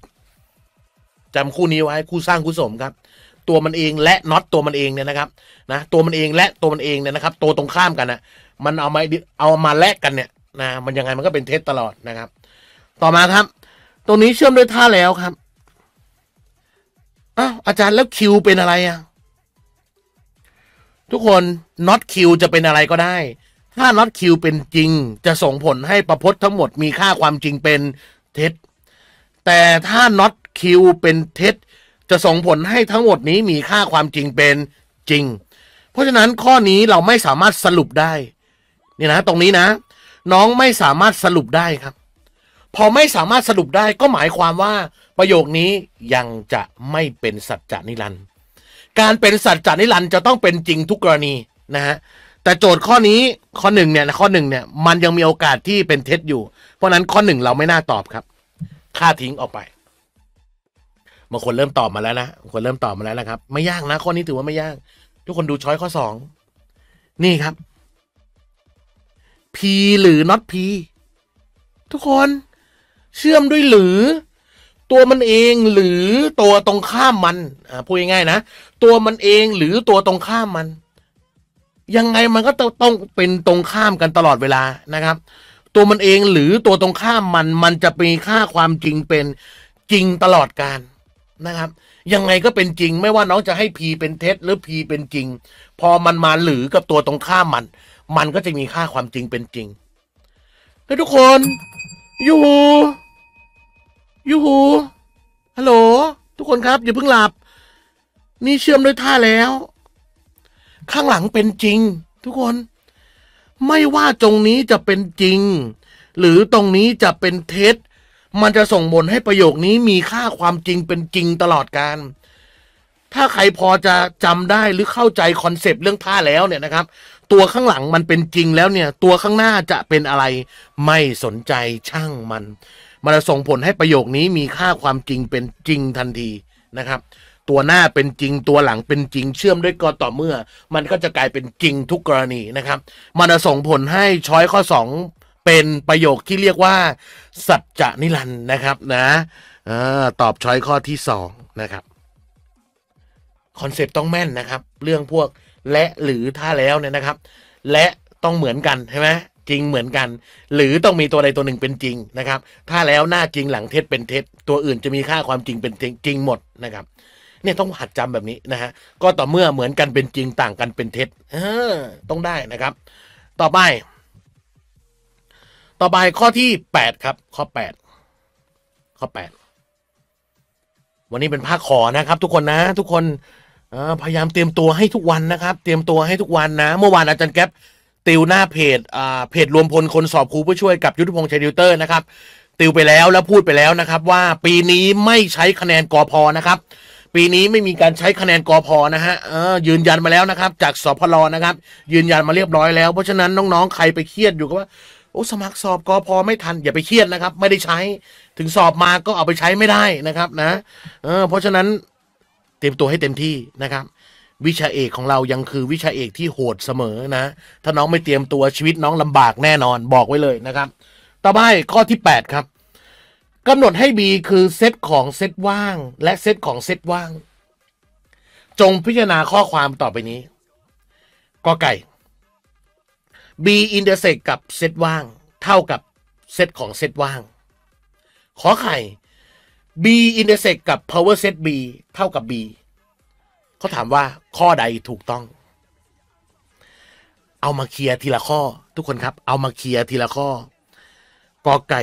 จำคู่นี้ไว้คู่สร้างคู่สมครับตัวมันเองและน็อตตัวมันเองเนี่ยนะครับนะตัวมันเองและตัวมันเองเนี่ยนะครับ ตัวตรงข้ามกันนะมันเอามาเอามาแลกกันเนี่ยนะมันยังไงมันก็เป็นเท็จตลอดนะครับ ต่อมาครับ ตรงนี้เชื่อมด้วยท่าแล้วครับอ้าวอาจารย์แล้วคิวเป็นอะไรอ่ะทุกคนน็อตคิวจะเป็นอะไรก็ได้ ถ้าน็อตคิวเป็นจริงจะส่งผลให้ประพจน์ทั้งหมดมีค่าความจริงเป็นเท็จแต่ถ้าน็อตคิวเป็นเท็จจะส่งผลให้ทั้งหมดนี้มีค่าความจริงเป็นจริง เพราะฉะนั้นข้อนี้เราไม่สามารถสรุปได้นี่นะตรงนี้นะ น้องไม่สามารถสรุปได้ครับ พอไม่สามารถสรุปได้ก็หมายความว่าประโยคนี้ยังจะไม่เป็นสัจจานิรันดร์การเป็นสัจจานิรันดร์จะต้องเป็นจริงทุกกรณีนะฮะแต่โจทย์ข้อนี้ข้อหนึ่งเนี่ยข้อหนึ่งเนี่ยมันยังมีโอกาสที่เป็นเท็จอยู่เพราะนั้นข้อหนึ่งเราไม่น่าตอบครับค่าทิ้งออกไปบางคนเริ่ม ตอบมาแล้วนะ บางคนเริ่มตอบมา แล้วนะ ครับ ไม่ยากนะ ข้อนี้ถือว่าไม่ยาก ทุกคนดูช้อยข้อสอง นี่ครับ P หรือ not P ทุกคน เชื่อมด้วยหรือ ตัวมันเองหรือตัวตรงข้ามมัน อ่า พูดง่ายๆนะ ตัวมันเองหรือตัวตรงข้ามมัน ยังไงมันก็ต้องเป็นตรงข้ามกันตลอดเวลา นะครับ ตัวมันเองหรือตัวตรงข้ามมัน มันจะมีค่าความจริงเป็น จริงตลอดการนะครับยังไงก็เป็นจริง ไม่ว่าน้องจะให้พีเป็นเท็จหรือพีเป็นจริง พอมันมาหรือกับตัวตรงข้ามมัน มันก็จะมีค่าความจริงเป็นจริงแล้ทุกคนยูหูยูหูฮัลโหลทุกคนครับอย่าเพิ่งหลับ นี่เชื่อมด้วยท่าแล้ว ข้างหลังเป็นจริง ทุกคน ไม่ว่าตรงนี้จะเป็นจริง หรือตรงนี้จะเป็นเท็จมันจะส่งผลให้ประโยคนี้มีค่าความจริงเป็นจริงตลอดการ ถ้าใครพอจะจำได้หรือเข้าใจคอนเซปต์เรื่องผ้าแล้วเนี่ยนะครับ ตัวข้างหลังมันเป็นจริงแล้วเนี่ยตัวข้างหน้าจะเป็นอะไรไม่สนใจช่างมัน มันจะส่งผลให้ประโยคนี้มีค่าความจริงเป็นจริงทันทีนะครับ ตัวหน้าเป็นจริง ตัวหลังเป็นจริงเชื่อมด้วยก็ต่อเมื่อ มันก็จะกลายเป็นจริงทุกกรณีนะครับ มันจะส่งผลให้ช้อยข้อ 2เป็นประโยคที่เรียกว่าสัจจะนิรันด์นะครับนะอตอบช้อยข้อที่สองนะครับคอนเซปต์ต้องแม่นนะครับ เรื่องพวกและหรือถ้าแล้วเนี่ยนะครับ และต้องเหมือนกันใช่ไหมจริงเหมือนกัน หรือต้องมีตัวใดตัวหนึ่งเป็นจริงนะครับ ถ้าแล้วหน้าจริงหลังเท็จเป็นเท็จตัวอื่นจะมีค่าความจริงเป็นจริงหมดนะครับ เนี่ยต้องหัดจำแบบนี้นะฮะก็ต่อเมื่อเหมือนกันเป็นจริงต่างกันเป็นเท็จต้องได้นะครับ ต่อไปต่อไปข้อที่แปดครับข้อแปดข้อแปดวันนี้เป็นภาคขอนะครับทุกคนนะ ทุกคนพยายามเตรียมตัวให้ทุกวันนะครับ เตรียมตัวให้ทุกวันนะเมื่อวานอาจารย์แก๊ปติวหน้าเพจเพจรวมพลคนสอบครูผู้ช่วยกับยุทธพงษ์ชัยดิวเตอร์นะครับ ติวไปแล้วแล้วพูดไปแล้วนะครับ ว่าปีนี้ไม่ใช้คะแนนกอพอนะครับ ปีนี้ไม่มีการใช้คะแนนกอพอนะฮะยืนยันมาแล้วนะครับ จากสพลนะครับ ยืนยันมาเรียบร้อยแล้ว เพราะฉะนั้นน้องๆใครไปเครียดอยู่ก็ว่าโอ้สมัครสอบกอพอไม่ทันอย่าไปเครียดนะครับ ไม่ได้ใช้ถึงสอบมาก็เอาไปใช้ไม่ได้นะครับนะ เออเพราะฉะนั้นเตรียมตัวให้เต็มที่นะครับ วิชาเอกของเรายังคือวิชาเอกที่โหดเสมอนะ ถ้าน้องไม่เตรียมตัวชีวิตน้องลำบากแน่นอนบอกไว้เลยนะครับ ต่อไปข้อที่8ครับกำหนดให้ B คือเซตของเซตว่าง และเซตของเซตว่าง จงพิจารณาข้อความต่อไปนี้กอไก่ B intersect กับเซตว่างเท่ากับเซตของเซตว่าง ขอไข่ B intersect กับ power set B เท่ากับ B เขาถามว่าข้อใดถูกต้อง เอามาเคลียร์ทีละข้อทุกคนครับเอามาเคลียร์ทีละข้อกอไก่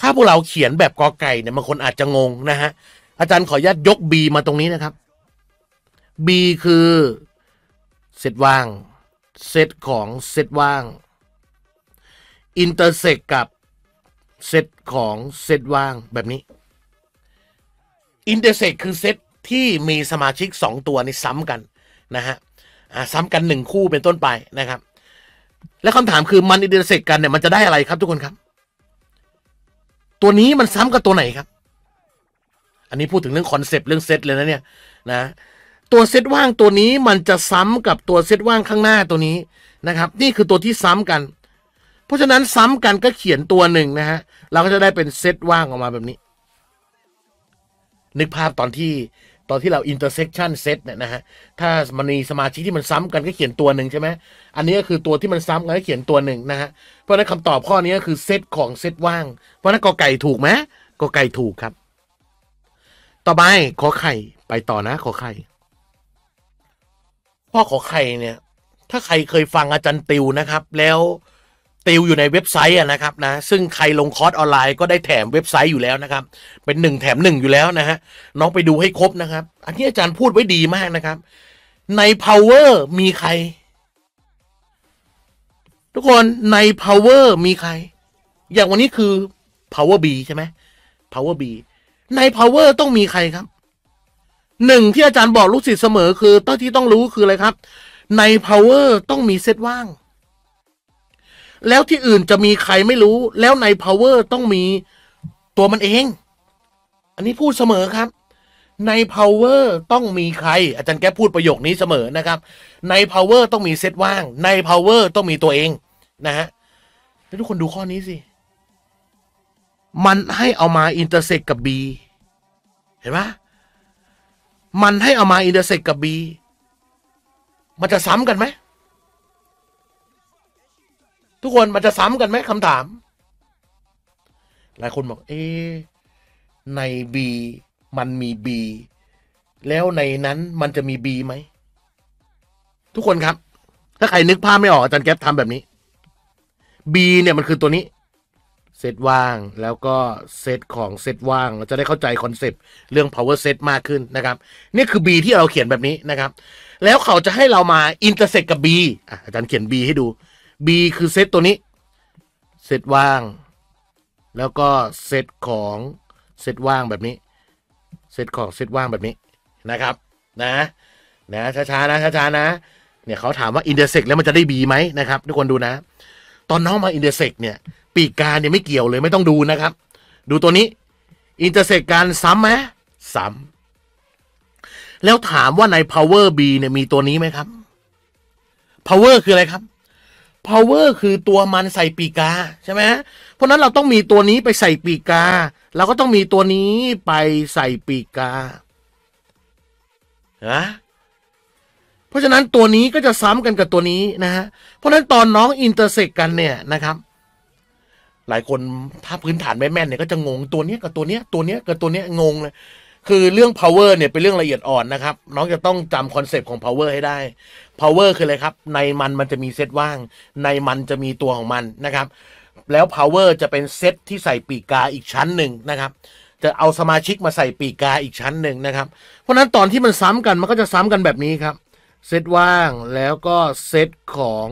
ถ้าพวกเราเขียนแบบกอไก่เนี่ยบางคนอาจจะงงนะฮะ อาจารย์ขออนุญาตยก B มาตรงนี้นะครับ B คือเสร็จว่างเซตของเซตว่างอินเตอร์เซกกับเซตของเซตว่าง แบบนี้อินเตอร์เซกคือเซตที่มีสมาชิก 2 ตัว นี่ซ้ำกันนะฮะซ้ำกัน 1 คู่เป็นต้นไปนะครับ และคำถามคือมันอินเตอร์เซกกันเนี่ยมันจะได้อะไรครับทุกคนครับ ตัวนี้มันซ้ำกับตัวไหนครับ อันนี้พูดถึงเรื่องคอนเซปต์เรื่องเซตเลยนะเนี่ยนะตัวเซตว่างตัวนี้มันจะซ้ำกับตัวเซตว่างข้างหน้าตัวนี้นะครับ นี่คือตัวที่ซ้ำกัน เพราะฉะนั้นซ้ำกันก็เขียนตัวหนึ่งนะฮะเราก็จะได้เป็นเซตว่างออกมาแบบนี้ นึกภาพตอนที่ตอนที่เรา intersection set เนี่ยนะฮะถ้ามันมีสมาชิกที่ มันซ้ำกันก็เขียนตัวหนึ่งใช่ไหมอันนี้ ก็คือตัวที่มันซ้ำกันก็เขียนตัวหนึ่งนะฮะเพราะนั้นคำตอบข้อนี้ก็คือเซตของเซตว่าง เพราะนั้นกอไก่ถูกไหมกอไก่ถูกครับ ต่อไปขอไข่ไปต่อนะ ขอไข่พ่อขอไข่เนี่ยถ้าใครเคยฟังอาจารย์ติวนะครับ แล้วติวอยู่ในเว็บไซต์อะนะครับนะ ซึ่งใครลงคอร์สออนไลน์ก็ได้แถมเว็บไซต์อยู่แล้วนะครับเป็นหนึ่งแถมหนึ่งอยู่แล้วนะฮะน้องไปดูให้ครบนะครับ อันนี้อาจารย์พูดไว้ดีมากนะครับ ใน power มีใคร ทุกคนใน power มีใคร อย่างวันนี้คือ power b ใช่ไหม power b ใน power ต้องมีใครครับหนึ่งที่อาจารย์บอกลูกศิษย์เสมอคือต้องที่ต้องรู้คืออะไรครับ ใน power ต้องมีเซตว่าง แล้วที่อื่นจะมีใครไม่รู้แล้วใน power ต้องมีตัวมันเอง อันนี้พูดเสมอครับ ใน power ต้องมีใคร อาจารย์แกพูดประโยคนี้เสมอนะครับ ใน power ต้องมีเซตว่าง ใน power ต้องมีตัวเอง นะฮะแล้วทุกคนดูข้อนี้สิมันให้เอามาอินเตอร์เซ็กกับ B เห็นไหมมันให้เอามาอินเตอร์เซ็กกับบีมันจะซ้ำกันไหม ทุกคนมันจะซ้ำกันไหมคำถาม หลายคนบอก เอ๊ในบีมันมีบีแล้วในนั้นมันจะมีบีไหม ทุกคนครับ ถ้าใครนึกภาพไม่ออกอาจารย์แก๊ปทำแบบนี้บีเนี่ยมันคือตัวนี้เซตว่างแล้วก็เซตของเซตว่างเราจะได้เข้าใจคอนเซปต์เรื่อง power set มากขึ้นนะครับนี่คือ B ที่เราเขียนแบบนี้นะครับแล้วเขาจะให้เรามา intersect กับ B อาจารย์เขียน B ให้ดู B คือเซตตัวนี้เซตว่าง แล้วก็เซตของเซตว่างแบบนี้เซตของเซตว่างแบบนี้นะครับนะนะช้าๆนะช้าๆนะเนี่ยเขาถามว่า intersect แล้วมันจะได้ B ไหมนะครับทุกคนดูนะตอนน้องมา intersect เนี่ยปีกการเนี่ยไม่เกี่ยวเลยไม่ต้องดูนะครับ ดูตัวนี้อินเตอร์เซ็กการซ้ำไหมซ้ำแล้วถามว่าใน power b เนี่ย มีตัวนี้ไหมครับ power คืออะไรครับ power คือตัวมันใส่ปีกาใช่ไหมเพราะนั้นเราต้องมีตัวนี้ไปใส่ปีกา เราก็ต้องมีตัวนี้ไปใส่ปีกานะเพราะฉะนั้นตัวนี้ก็จะซ้ำกันกับตัวนี้นะฮะเพราะฉะนั้นตอนน้องอินเตอร์เซ็กกันเนี่ยนะครับหลายคนถ้าพื้นฐานไม่แม่นเนี่ยก็จะงงตัวนี้กับตัวเนี้ยตัวเนี้ยกับตัวเนี้ยงงเลยคือเรื่อง power เนี่ยเป็นเรื่องละเอียดอ่อนนะครับน้องจะต้องจำคอนเซปต์ของ power ให้ได้ power คืออะไรครับในมันมันจะมีเซตว่าง ในมันจะมีตัวของมันนะครับ แล้ว power จะเป็นเซตที่ใส่ปีกาอีกชั้นหนึ่งนะครับ จะเอาสมาชิกมาใส่ปีกกาอีกชั้นหนึ่งนะครับ เพราะนั้นตอนที่มันซ้ำกันมันก็จะซ้ำกันแบบนี้ครับเซตว่างแล้วก็เซตของ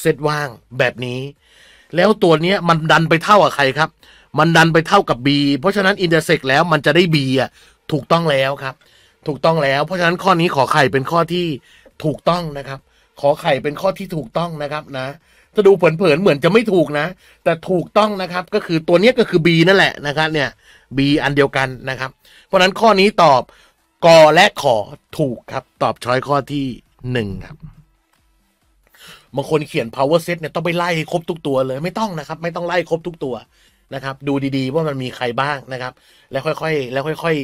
เซตว่างแบบนี้แล้วตัวเนี้ยมันดันไปเท่ากับใครครับ มันดันไปเท่ากับ B เพราะฉะนั้นอินเตอร์เซกแล้วมันจะได้ B อ่ะ ถูกต้องแล้วครับ ถูกต้องแล้ว เพราะฉะนั้นข้อนี้ขอไข่เป็นข้อที่ถูกต้องนะครับขอไข่เป็นข้อที่ถูกต้องนะครับนะถ้าดูเผินๆเหมือนจะไม่ถูกนะ แต่ถูกต้องนะครับ ก็คือตัวนี้ก็คือ B นั่นแหละนะครับเนี่ย B อันเดียวกันนะครับ เพราะนั้นข้อนี้ตอบกอและขอถูกครับตอบช้อยข้อที่หนึ่งครับบางคนเขียน power set เนี่ยต้องไปไล่ครบทุกตัวเลย ไม่ต้องนะครับไม่ต้องไล่ครบทุกตัวนะครับดูดีๆว่ามันมีใครบ้างนะครับแล้วค่อยๆแล้วค่อย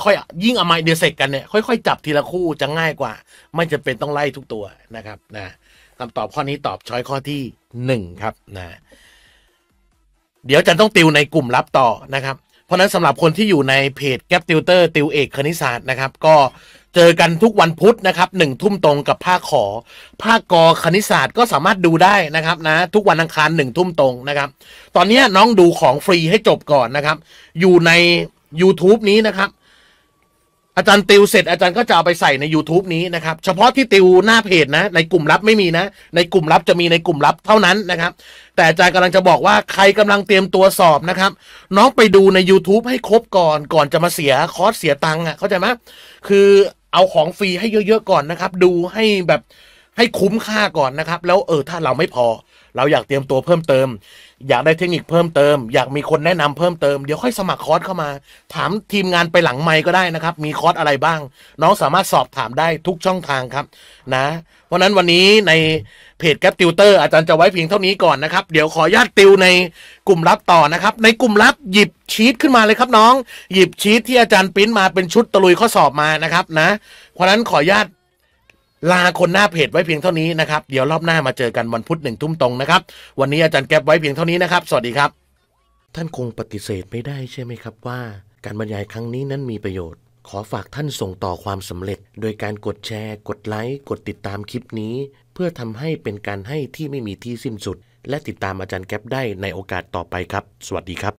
ๆค่อยๆ ยิ่งเอามาเดีเซกกันเนี่ยค่อยๆ จับทีละคู่จะง่ายกว่า ไม่จำเป็นต้องไล่ทุกตัวนะครับนะคำตอบข้อนี้ตอบช้อยข้อที่หนึ่งครับนะเดี๋ยวจะต้องติวในกลุ่มลับต่อนะครับเพราะนั้นสำหรับคนที่อยู่ในเพจแกปติวเตอร์ติวเอก คณิตศาสตร์นะครับ ก็เจอกันทุกวันพุธนะครับหนึ่งทุ่มตรงกับภาคขอภาคกอคณิตศาสตร์ก็สามารถดูได้นะครับนะทุกวันอังคารหนึ่งทุ่มตรงนะครับ ตอนนี้น้องดูของฟรีให้จบก่อนนะครับ อยู่ใน YouTube นี้นะครับ อาจารย์ติวเสร็จอาจารย์ก็จะเอาไปใส่ใน YouTube นี้นะครับเฉพาะที่ติวหน้าเพจนะในกลุ่มลับไม่มีนะ ในกลุ่มลับจะมีในกลุ่มลับเท่านั้นนะครับ แต่อาจารย์กำลังจะบอกว่าใครกำลังเตรียมตัวสอบนะครับ น้องไปดูใน YouTube ให้ครบก่อนก่อนจะมาเสียคอร์สเสียตังค์อ่ะเข้าใจไหมคือเอาของฟรีให้เยอะๆ ก่อนนะครับดูให้แบบให้คุ้มค่าก่อนนะครับ แล้วเออถ้าเราไม่พอ เราอยากเตรียมตัวเพิ่มเติมอยากได้เทคนิคเพิ่มเติม อยากมีคนแนะนำเพิ่มเติม เดี๋ยวค่อยสมัครคอร์สเข้ามาถามทีมงานไปหลังไมค์ก็ได้นะครับมีคอร์สอะไรบ้าง น้องสามารถสอบถามได้ทุกช่องทางครับนะ เพราะนั้นวันนี้ในเพจแกปติวเตอร์อาจารย์จะไว้เพียงเท่านี้ก่อนนะครับ เดี๋ยวขอญาติติวในกลุ่มลับต่อนะครับในกลุ่มลับหยิบชีตขึ้นมาเลยครับน้องหยิบชีตที่อาจารย์ปิ้นมาเป็นชุดตะลุยข้อสอบมานะครับนะเพราะนั้นขอญาตลาคนหน้าเพจไว้เพียงเท่านี้นะครับเดี๋ยวรอบหน้ามาเจอกันวันพุธหนึ่งทุ่มตรงนะครับวันนี้อาจารย์แก๊บไว้เพียงเท่านี้นะครับสวัสดีครับ ท่านคงปฏิเสธไม่ได้ใช่ไหมครับว่า การบรรยายครั้งนี้นั้นมีประโยชน์ ขอฝากท่านส่งต่อความสำเร็จ โดยการกดแชร์ กดไลค์กดติดตามคลิปนี้ เพื่อทำให้เป็นการให้ที่ไม่มีที่สิ้นสุด และติดตามอาจารย์แก๊บได้ในโอกาสต่อไปครับ สวัสดีครับ